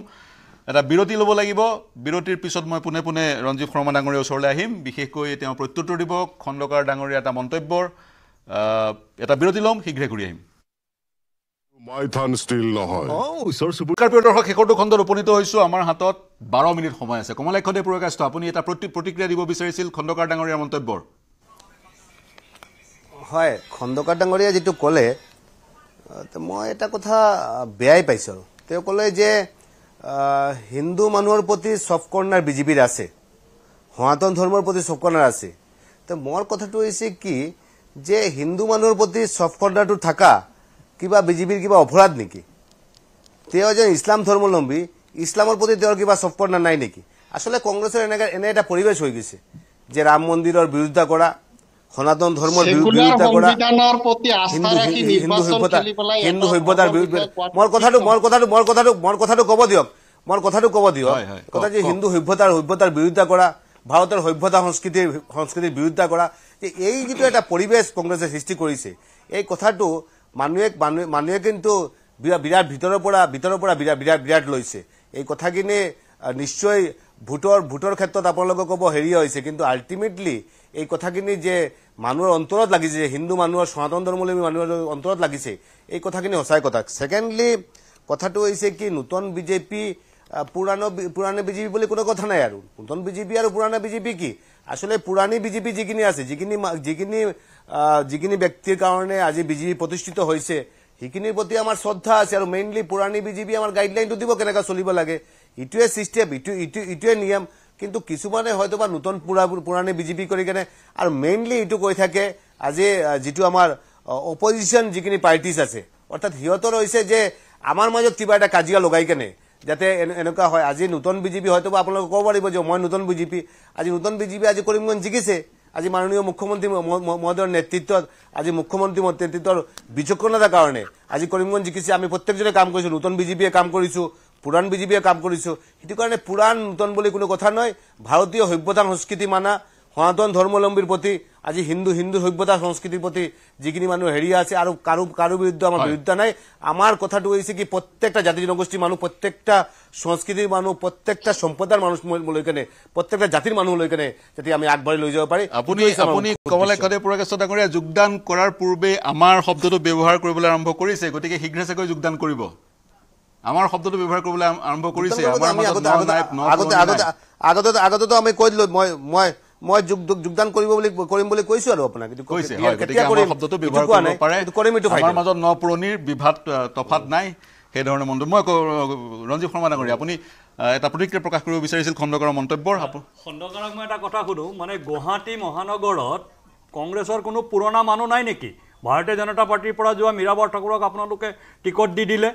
এটা বিৰতি ল'ব লাগিব বিৰতিৰ পিছত মই পোনে পোনে ৰঞ্জীৱ শৰ্মা ডাঙৰীয়াৰ ওচৰলৈ আহিম বিশেষকৈ তেওঁ প্ৰত্যুত্তৰ দিব খণ্ডকাৰ ডাঙৰীয়াৰ এটা মন্তব্যৰ এটা বিৰতি ল'ম শীঘ্ৰে ঘূৰি আহিম হিন্দু মানুহৰ প্ৰতি চফ কৰ্ণাৰ বিজেপিৰ আছে সনাতন ধৰ্মৰ প্ৰতি চফ কৰ্ণাৰ আছে মোৰ কথাটো হৈছে কি যে হিন্দু মানুহৰ প্ৰতি চফ কৰ্ণাৰটো থকা কিবা বিজেপিৰ কিবা অপৰাধ নেকি তেওঁ এজন ইছলাম ধৰ্মলম্বী ইছলামৰ প্ৰতি তেওঁৰ কিবা চপৰ নাই নেকি আচলতে কংগ্ৰেছৰ এনেকৈ এনে এটা পৰিৱেশ হৈ গৈছে যে ৰাম মন্দিৰৰ বিৰোধিতা কৰা সনাতন ধৰ্মৰ বিৰোধিতা কৰা হিন্দু সভ্যতা হিন্দু সভ্যতাৰ বিৰুদ্ধে মোৰ কথাটো মোৰ কথাটো মোৰ কথাটো মোৰ কথাটো ক'ব দিয়ক মোৰ কথাটো ক'ব দিয়ক কথা যে হিন্দু সভ্যতাৰ সভ্যতাৰ বিৰোধিতা কৰা ভাৰতৰ সভ্যতা সংস্কৃতিৰ সংস্কৃতিৰ বিৰোধিতা কৰা যে এই যিটো এটা পৰিৱেশ কংগ্ৰেছে সৃষ্টি কৰিছে এই কথাটো মানুহে মানুহে কিন্তু বিৰাট ভিতৰৰ পৰা ভিতৰৰ পৰা বিৰাট বিৰাট বিৰাট লৈছে এই কথাখিনি নিশ্চয় ভোটৰ ভোটৰ ক্ষেত্ৰত আপোনালোকে ক'ব হেৰি হৈছে কিন্তু আল্টিমেটলি এই কথাখিনি যে মানুহৰ অন্তৰত লাগিছে যে হিন্দু মানুহৰ সনাতন ধৰ্মলম্বী মানুহৰ অন্তৰত লাগিছে এই কথাখিনি সঁচাই কথা ছেকেণ্ডলি কথাটো হৈছে কি নতুন বিজেপি পুৰণ পুৰণা বিজেপি বুলি কোনো কথা নাই আৰু নতুন বিজেপি আৰু পুৰণা বিজেপি কি আচলতে পুৰণি বিজেপি যিখিনি আছে যিখিনি যিখিনি যিখিনি ব্যক্তিৰ কাৰণে আজি বিজেপি প্ৰতিষ্ঠিত হৈছে সেইখিনিৰ প্ৰতি আমাৰ শ্ৰদ্ধা আছে আৰু মেইনলি পুৰণি বিজেপিয়ে আমাৰ গাইডলাইনটো দিব কেনেকুৱা চলিব লাগে ইটোৱে ছিষ্টেম ইটো ইটো ইটোৱে নিয়ম কিন্তু কিছুমানে হয়তো বা নতুন পুৰা পুৰণি বিজেপি কৰি কেনে আৰু মেইনলি এইটো কৈ থাকে আজি যিটো আমাৰ অপজিশ্যন যিখিনি পাৰ্টিছ আছে অৰ্থাৎ সিহঁতৰ হৈছে যে আমাৰ মাজত কিবা এটা কাজিয়া লগাই কেনে যাতে এনেকুৱা হয় আজি নতুন বিজেপি হয়তো বা আপোনালোকে ক'ব পাৰিব যে মই নতুন বিজেপি আজি নতুন বিজেপি আজি কৰিমগঞ্জ জিকিছে আজি মাননীয় মুখ্যমন্ত্রী মহোদয়ের নেতৃত্ব আজি মুখ্যমন্ত্রী নেতৃত্বের বিচক্ষণতার কারণে আজি করিমগঞ্জ জিকিছে আমি প্রত্যেকজনে কাম করেছো নতুন বিজেপিয়ে কাম করেছো পুরাণ বিজেপিয়ে কাম করেছো সেটি কারণে পুরাণ নতুন বলে কোনো কথা নয় ভারতীয় সভ্যতা সংস্কৃতি মানা সনাতন ধর্মলম্বীর প্রতি আজি হিন্দু হিন্দু সভ্যতা সংস্কৃতির প্রতি যিখিনি মানুষ হেরি আছে আর কারো কারো বিরুদ্ধে আমার বিরুদ্ধে নাই আমার কথাটা হয়েছে কি প্রত্যেকটা জাতি জনগোষ্ঠীর মানুষ প্রত্যেকটা সংস্কৃতির মানুষ প্রত্যেকটা সম্প্রদায়ের মানুষ লৈকেনে প্রত্যেকটা জাতির মানুষ লৈকেনে যাতে আমি আগবাড়ি লৈ যাব পারি আপনি আপনি কমলে যোগদান করার পূর্বে আমার শব্দটি ব্যবহার করবলে আরম্ভ করেছে গতি শীঘ্রে সাগরে যোগদান করব আমার শব্দটি ব্যবহার করবলে আরম্ভ করেছে আগতে আগতে আমি কই দিল মই মই যোগদান কৰিব বুলি কৰিম বুলি কৈছো আৰু আপোনাক কৈছে কেতিয়া কৰিম শব্দটো ব্যৱহাৰ কৰিব পাৰে কৰিম এইটো আমাৰ মাজত ন পুৰণিৰ বিভাদ তফাত নাই সেই ধৰণে মন্তব্য মই ৰঞ্জিত শৰ্মা ডাঙৰীয়া আপুনি এটা প্ৰতিক্ৰিয়া প্ৰকাশ কৰিব বিচাৰিছিল খণ্ডকৰৰ মন্তব্যৰ খণ্ডকৰক মই এটা কথা সোধো মানে গুৱাহাটী মহানগৰত কংগ্ৰেছৰ কোনো পুৰণা মানুহ নাই নেকি ভাৰতীয় জনতা পাৰ্টীৰ পৰা যোৱা মীৰাবৰ ঠাকুৰক আপোনালোকে টিকট দি দিলে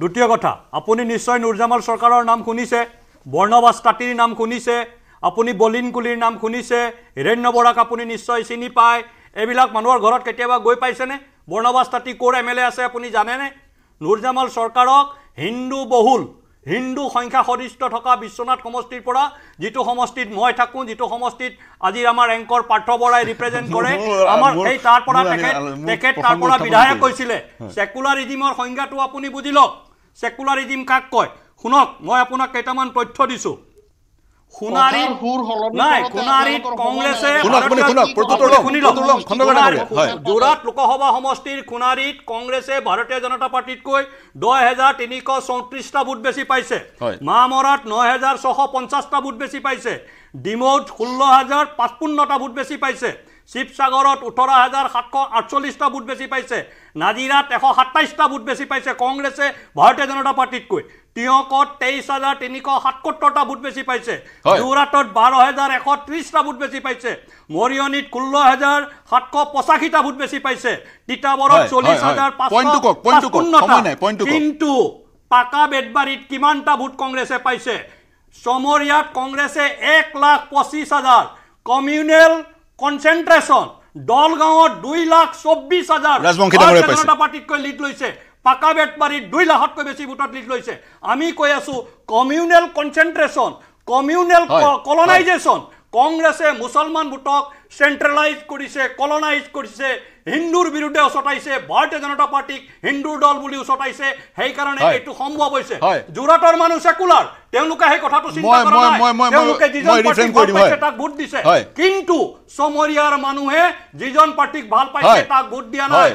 দ্বিতীয় কথা আপুনি নিশ্চয় নুৰজামাল চৰকাৰৰ নাম শুনিছে বৰ্ণবাস কাটিৰ নাম শুনিছে আপুনি বলিন কুলিৰ নাম শুনিছে হিৰণ্য বৰাক আপুনি নিশ্চয় চিনি পায় এইবিলাক মানুহৰ ঘৰত কেতিয়াবা গৈ পাইছেনে বৰ্ণবাস তাতি ক'ৰ এম এল এ আছে আপুনি জানেনে নুৰজামাল চৰকাৰক হিন্দু বহুল হিন্দু সংখ্যা সংখ্যাসদৃষ্ট থকা বিশ্বনাথ সমষ্টিৰ পৰা যিটো সমষ্টিত মই থাকোঁ যিটো সমষ্টিত আজি আমাৰ এংকৰ পাৰ্থ বৰাই ৰিপ্ৰেজেণ্ট কৰে আমাৰ সেই তাৰ পৰা তেখেত তেখেত তাৰ পৰা বিধায়ক কৈছিলে ছেকুলাৰিজিমৰ সংজ্ঞাটো আপুনি বুজি লওক ছেকুলাৰিজিম কাক কয় শুনক মই আপোনাক কেইটামান তথ্য দিছোঁ যোৰহাট লোকসভা সমষ্টিৰ সোণাৰীত কংগ্ৰেছে ভাৰতীয় জনতা পাৰ্টীতকৈ দহ হেজাৰ তিনিশ চৌত্ৰিছটা ভোট বেছি পাইছে মামৰাত ন হেজাৰ ছশ পঞ্চাছটা ভোট বেছি পাইছে ডিমৌত ষোল্ল হাজাৰ পাঁচপন্নটা ভোট বেছি পাইছে শিৱসাগৰত ওঠৰ হাজাৰ সাতশ আঠচল্লিছটা ভোট বেছি পাইছে নাজিৰাত এশ সাতাইছটা ভোট বেছি পাইছে কংগ্ৰেছে ভাৰতীয় জনতা পাৰ্টীতকৈ তিয়কত তেইছ হাজাৰ তিনিশ সাতসত্তৰটা বুট বেছি পাইছে যোৰহাটত বাৰ হাজাৰ এশ ত্ৰিছটা বুট বেছি পাইছে মৰিয়নীত ষোল্ল হাজাৰ সাতশ পঁচাশীটা বুট বেছি পাইছে তিতাবৰত চল্লিছ হাজাৰ কিন্তু পাকা বেটবাৰীত কিমানটা বুট কংগ্ৰেছে পাইছে চমৰীয়াত কংগ্ৰেছে এক লাখ পঁচিছ হাজাৰ কমিউনেল কনচেনট্ৰেশ্যন দলগাঁৱত দুই লাখ চৌব্বিছ হাজাৰ জনতা পাৰ্টিতকৈ লিড লৈছে পাকা বেট মাৰি দুই লাখতকৈ বেছি ভোটত লিড লৈছে আমি কৈ আছো কমিউনেল কনচেনট্ৰেশ্যন কমিউনেল কলনাইজেশ্যন কংগ্ৰেছে মুছলমান ভোটক চেণ্ট্ৰেলাইজ কৰিছে কলনাইজ কৰিছে হিন্দুৰ বিৰুদ্ধে উচতাইছে ভাৰতীয় জনতা পাৰ্টীক হিন্দুৰ দল বুলি উচতাইছে সেইকাৰণে এইটো সম্ভৱ হৈছে যোৰহাটৰ মানুহ চেকুলাৰ তেওঁলোকে সেই কথাটো তাক ভোট দিছে কিন্তু চমৰীয়াৰ মানুহে যিজন পাৰ্টীক ভাল পাইছে তাক ভোট দিয়া নহয়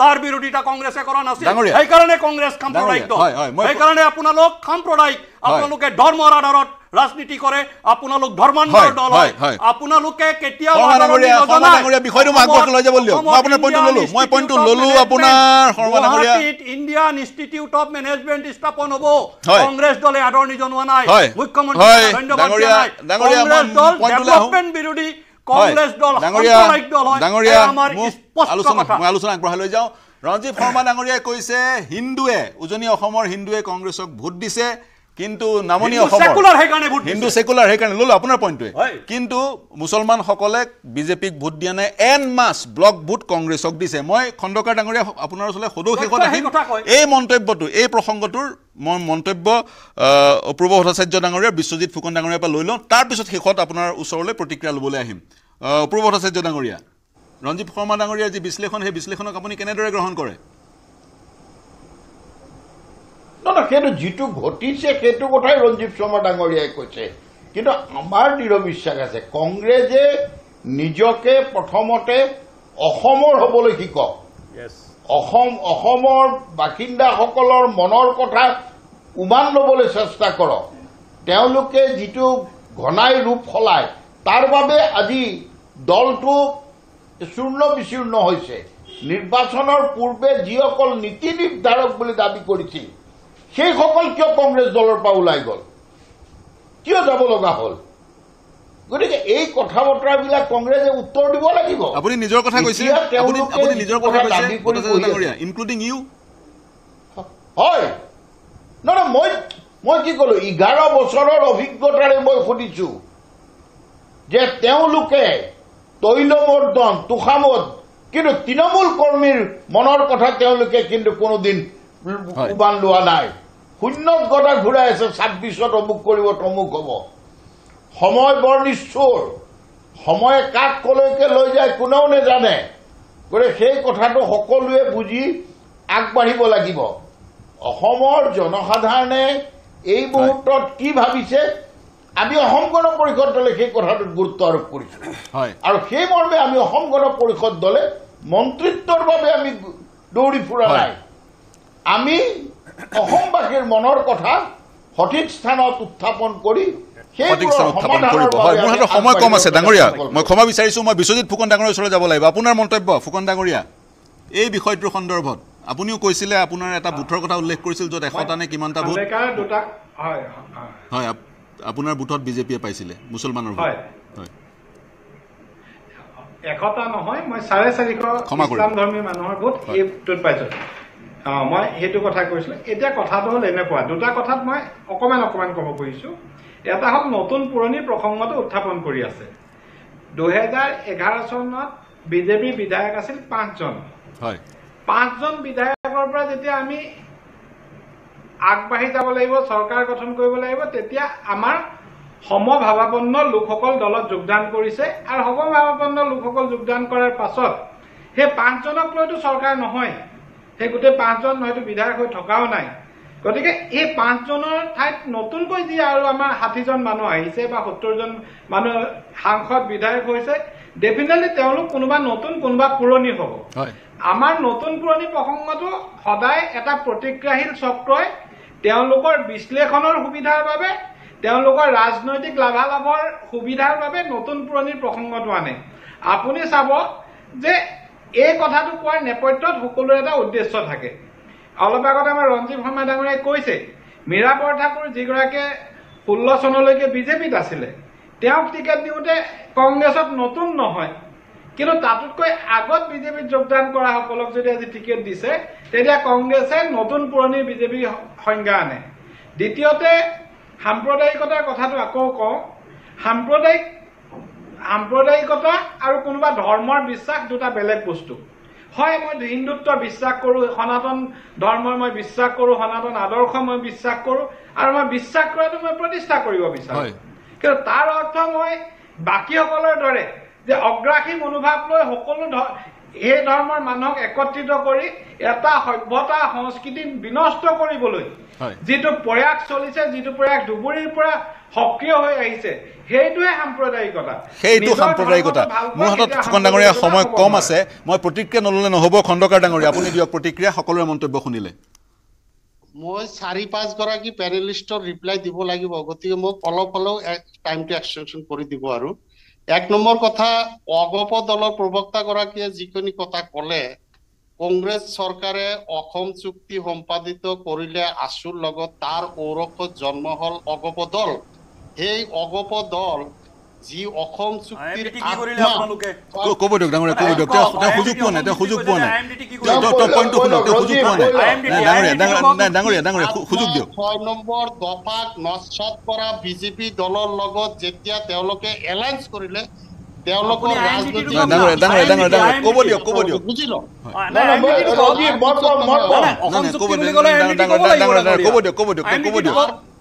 তার বিরোধিতা কংগ্রেসে করা নাছিল এই কারণে কংগ্রেস সাম্প্রদায়িক দল এই কারণে আপনালোক সাম্প্রদায়িক আপনালোকে ধর্ম আধারত রাজনীতি করে আপনালোক ধর্মান্ধ দল হয় আপনালোকে কেতিয়া সর্বনাগরিয়া বিষয়টো মই আগত লৈ যাব লিও মই আপোনাৰ পইণ্ট ললো মই পইণ্ট ললো আপোনাৰ সৰ্বনাগৰিয়া ইন্ডিয়ান ইনস্টিটিউট অফ ম্যানেজমেন্ট স্থাপন হবো কংগ্ৰেস দলে আদৰণি জনোৱা নাই মুখ্যমন্ত্ৰী ধন্যবাদ জনাই কংগ্ৰেস দল ডেভেলপমেন্ট বিৰোধী কংগ্ৰেছ দল সাংবিধানিক দল হয় ডাঙৰীয়া আলোচনা মই আলোচনা আগবঢ়াই লৈ যাওঁ ৰঞ্জিত শৰ্মা ডাঙৰীয়াই কৈছে হিন্দুৱে উজনি অসমৰ হিন্দুৱে কংগ্ৰেছক ভোট দিছে কিন্তু নামনি অসমৰ হিন্দু চেকুলাৰ সেইকাৰণে ল'লো আপোনাৰ পইণ্টটোৱে কিন্তু মুছলমানসকলে বিজেপিক ভোট দিয়া নাই এন মাছ ব্লক ভোট কংগ্ৰেছক দিছে মই খণ্ডকাৰ ডাঙৰীয়া আপোনাৰ ওচৰলৈ সদৌ শেষত আহিম এই মন্তব্যটো এই প্ৰসংগটোৰ মই মন্তব্য অপূৰ্ব ভট্টাচাৰ্য ডাঙৰীয়া বিশ্বজিৎ ফুকন ডাঙৰীয়াৰ পৰা লৈ লওঁ তাৰপিছত শেষত আপোনাৰ ওচৰলৈ প্ৰতিক্ৰিয়া ল'বলৈ আহিম অপূৰ্ব ভট্টাচাৰ্য ডাঙৰীয়া ৰঞ্জিত শৰ্মা ডাঙৰীয়াৰ যি বিশ্লেষণ সেই বিশ্লেষণক আপুনি কেনেদৰে গ্ৰহণ কৰে সেইটো যিটো ঘটিছে সেইটো কথাই ৰঞ্জিত শৰ্মা ডাঙৰীয়াই কৈছে কিন্তু আমাৰ দৃঢ় বিশ্বাস আছে কংগ্ৰেছে নিজকে প্ৰথমতে অসমৰ হ'বলৈ শিকক অসম অসমৰ বাসিন্দাসকলৰ মনৰ কথা উমান ল'বলৈ চেষ্টা কৰক তেওঁলোকে যিটো ঘনাই ৰূপ সলায় তাৰ বাবে আজি দলটো চূৰ্ণ বিচূৰ্ণ হৈছে নিৰ্বাচনৰ পূৰ্বে যিসকল নীতি নিৰ্ধাৰক বুলি দাবী কৰিছিল সেইসকল কিয় কংগ্ৰেছ দলৰ পৰা ওলাই গ'ল কিয় যাব লগা হ'ল গতিকে এই কথা বতৰাবিলাক কংগ্ৰেছে উত্তৰ দিব লাগিব আপুনি নিজৰ কথা কৈছে ইনক্লুডিং ইউ হয় নহয় মই মই কি কলো এঘাৰ বছৰৰ অভিজ্ঞতাৰে মই সুধিছো যে তেওঁলোকে তৈলবৰ্ধন তুষামত কিন্তু তৃণমূল কৰ্মীৰ মনৰ কথা তেওঁলোকে কিন্তু কোনোদিন উমান লোৱা নাই শূন্যত গদা ঘূৰাই আছে ছাব্বিছত অমুক কৰিব তমুক হ'ব সময় বৰ নিশ্চৰ সময়ে কাক কলৈকে লৈ যায় কোনেও নেজানে গতিকে সেই কথাটো সকলোৱে বুজি আগবাঢ়িব লাগিব অসমৰ জনসাধাৰণে এই মুহূৰ্তত কি ভাবিছে আমি অসম গণ পৰিষদ দলে সেই কথাটোত গুৰুত্ব আৰোপ কৰিছোঁ আৰু সেই মৰ্মে আমি অসম গণ পৰিষদ দলে মন্ত্ৰিত্বৰ বাবে আমি দৌৰি ফুৰা নাই আমি অসমবাসীৰ মনৰ কথা সঠিক স্থানত উত্থাপন কৰি আপুনিও কৈছিলে আপোনাৰ এটা বুথৰ কথা উল্লেখ কৰিছিল যত এশটা নে কিমানটা বুথ আপোনাৰ বুথত বিজেপিয়ে পাইছিলে মুছলমানৰ হয় এশটা নহয় মই চাৰে চাৰিশ ইছলাম ধৰ্মী মানুহৰ ভোট এইটোত পাইছোঁ মই সেইটো কথা কৈছিলোঁ এতিয়া কথাটো হ'ল এনেকুৱা দুটা কথাত মই অকণমান অকণমান ক'ব খুজিছো এটা হ'ল নতুন পুৰণি প্ৰসংগটো উত্থাপন কৰি আছে দুহেজাৰ এঘাৰ চনত বিজেপিৰ বিধায়ক আছিল পাঁচজন হয় পাঁচজন বিধায়কৰ পৰা যেতিয়া আমি আগবাঢ়ি যাব লাগিব চৰকাৰ গঠন কৰিব লাগিব তেতিয়া আমাৰ সমভাৱাপন্ন লোকসকল দলত যোগদান কৰিছে আৰু সমভাৱাপন্ন লোকসকল যোগদান কৰাৰ পাছত সেই পাঁচজনক লৈতো চৰকাৰ নহয় সেই গোটেই পাঁচজন হয়তো বিধায়ক হৈ থকাও নাই গতিকে এই পাঁচজনৰ ঠাইত নতুনকৈ যি আৰু আমাৰ ষাঠিজন মানুহ আহিছে বা সত্তৰজন মানুহ সাংসদ বিধায়ক হৈছে ডেফিনেটলি তেওঁলোক কোনোবা নতুন কোনোবা পুৰণি হ'ব আমাৰ নতুন পুৰণি প্ৰসংগটো সদায় এটা প্ৰতিক্ৰিয়াশীল চক্ৰই তেওঁলোকৰ বিশ্লেষণৰ সুবিধাৰ বাবে তেওঁলোকৰ ৰাজনৈতিক লাভালাভৰ সুবিধাৰ বাবে নতুন পুৰণিৰ প্ৰসংগটো আনে আপুনি চাব যে এই কথাটো কোৱাৰ নেপথ্যত সকলোৰে এটা উদ্দেশ্য থাকে অলপ আগতে আমাৰ ৰঞ্জিত শৰ্মা ডাঙৰীয়াই কৈছে মীৰা বৰঠাকুৰ যিগৰাকীয়ে ষোল্ল চনলৈকে বিজেপিত আছিলে তেওঁক টিকেট দিওঁতে কংগ্ৰেছত নতুন নহয় কিন্তু তাতোতকৈ আগত বিজেপিত যোগদান কৰা সকলক যদি আজি টিকেট দিছে তেতিয়া কংগ্ৰেছে নতুন পুৰণি বিজেপিৰ সংজ্ঞা আনে দ্বিতীয়তে সাম্প্ৰদায়িকতাৰ কথাটো আকৌ কওঁ সাম্প্ৰদায়িক সাম্প্ৰদায়িকতা আৰু কোনোবা ধৰ্মৰ বিশ্বাস দুটা বেলেগ বস্তু হয় মই হিন্দুত্ব বিশ্বাস কৰোঁ সনাতন ধৰ্ম মই বিশ্বাস কৰোঁ সনাতন আদৰ্শ মই বিশ্বাস কৰোঁ আৰু মই বিশ্বাস কৰাটো মই প্ৰতিষ্ঠা কৰিব বিচাৰোঁ কিন্তু তাৰ অৰ্থ মই বাকীসকলৰ দৰে যে অগ্ৰাসী মনোভাৱ লৈ সকলো সেই ধৰ্মৰ মানুহক একত্ৰিত কৰি এটা সভ্যতা সংস্কৃতি বিনষ্ট কৰিবলৈ যিটো প্ৰয়াস চলিছে যিটো প্ৰয়াস ধুবুৰীৰ পৰা সক্ৰিয় হৈ আহিছে সেইটোৱে সাম্প্ৰদায়িকতা মোৰ হাতত ফুকন ডাঙৰীয়া সময় কম আছে মই প্ৰতিক্ৰিয়া নললে নহ'ব খণ্ডকাৰ ডাঙৰীয়া আপুনি দিয়ক প্ৰতিক্ৰিয়া সকলোৰে মন্তব্য শুনিলে মই চাৰি পাঁচগৰাকী পেনেলিষ্টৰ ৰিপ্লাই দিব লাগিব গতিকে মোক অলপ হ'লেও টাইমটো এক্সটেনশ্যন কৰি দিব আৰু এক নম্বৰ কথা অগপ দলৰ প্ৰবক্তাগৰাকীয়ে যিখিনি কথা ক'লে কংগ্ৰেছ চৰকাৰে অসম চুক্তি সম্পাদিত কৰিলে আছুৰ লগত তাৰ ঔৰসত জন্ম হ'ল অগপ দল সেই অগপ দল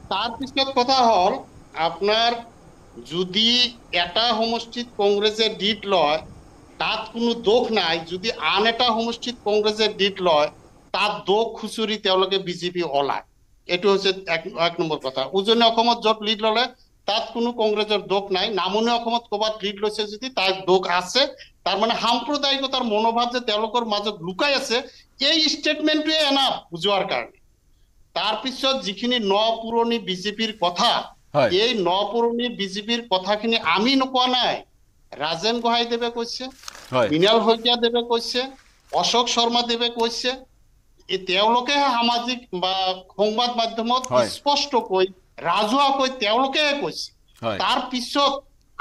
তাৰপিছত কথা হল আপোনাৰ যদি এটা সমষ্টিত কংগ্রেসে ডিট লয় তাত কোনো দোষ নাই যদি আন এটা সমষ্টিত কংগ্রেসে ডিট লয় তাত দোষ খুচুরি বিজেপি অলায় এইটো হৈছে এক এক নম্বৰ কথা উজনি অসমত য'ত লিড ল'লে তাত কোনো কংগ্ৰেছৰ দোষ নাই নামনি অসমত ক'ৰবাত লিড লৈছে যদি তাত দোষ আছে তাৰমানে সাম্প্ৰদায়িকতাৰ মনোভাৱ যে তেওঁলোকৰ মাজত লুকাই আছে এই ষ্টেটমেণ্টটোৱে এনা বুজোৱাৰ কাৰণে তাৰপিছত যিখিনি ন পুৰণি বিজেপিৰ কথা এই ন পুৰণি বিজেপিৰ কথাখিনি আমি নোকোৱা নাই ৰাজেন গোহাঁইদেৱে কৈছে মৃণাল শইকীয়াদেৱে কৈছে অশোক শৰ্মাদেৱে কৈছে তেওঁলোকেহে সামাজিক বা সংবাদ মাধ্যমত স্পষ্টকৈ ৰাজহুৱাকৈ তেওঁলোকেহে কৈছে তাৰপিছত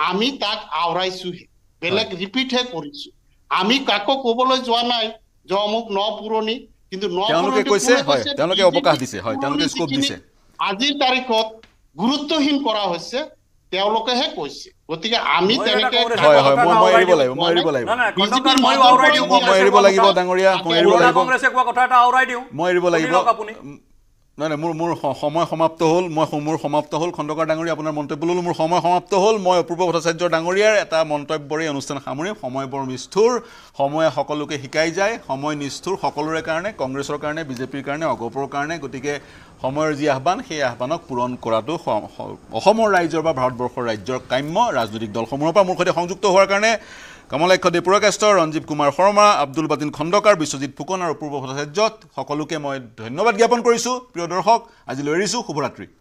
আমি তাক আওৰাইছোহে বেলেগ ৰিপিটহে কৰিছো আমি কাকো কবলৈ যোৱা নাই যে অমুক ন পুৰণি কিন্তু আজিৰ তাৰিখত গুৰুত্বহীন কৰা হৈছে তেওঁলোকেহে কৈছে গতিকে আমি তেনেকে নাই নাই মোৰ মোৰ সময় সমাপ্ত হ'ল মই মোৰ সমাপ্ত হ'ল খণ্ডকাৰ ডাঙৰীয়া আপোনাৰ মন্তব্য ল'লোঁ মোৰ সময় সমাপ্ত হ'ল মই অপূৰ্ব ভট্টাচাৰ্য ডাঙৰীয়াৰ এটা মন্তব্যৰে অনুষ্ঠান সামৰিম সময় বৰ নিষ্ঠুৰ সময়ে সকলোকে শিকাই যায় সময় নিষ্ঠুৰ সকলোৰে কাৰণে কংগ্ৰেছৰ কাৰণে বিজেপিৰ কাৰণে অগপৰ কাৰণে গতিকে সময়ৰ যি আহ্বান সেই আহ্বানক পূৰণ কৰাটো অসমৰ ৰাইজৰ বা ভাৰতবৰ্ষৰ ৰাজ্যৰ কাম্য ৰাজনৈতিক দলসমূহৰ পৰা মোৰ সৈতে সংযুক্ত হোৱাৰ কাৰণে কমলাক্ষ দেপুৰাকাষ্ট ৰঞ্জীৱ কুমাৰ শৰ্মা আব্দুল বাতিন খণ্ডকাৰ বিশ্বজিৎ ফুকন আৰু পূৰ্ব ভট্টাচাৰ্যত সকলোকে মই ধন্যবাদ জ্ঞাপন কৰিছোঁ প্ৰিয় দৰ্শক আজিলৈ এৰিছোঁ শুভৰাত্ৰি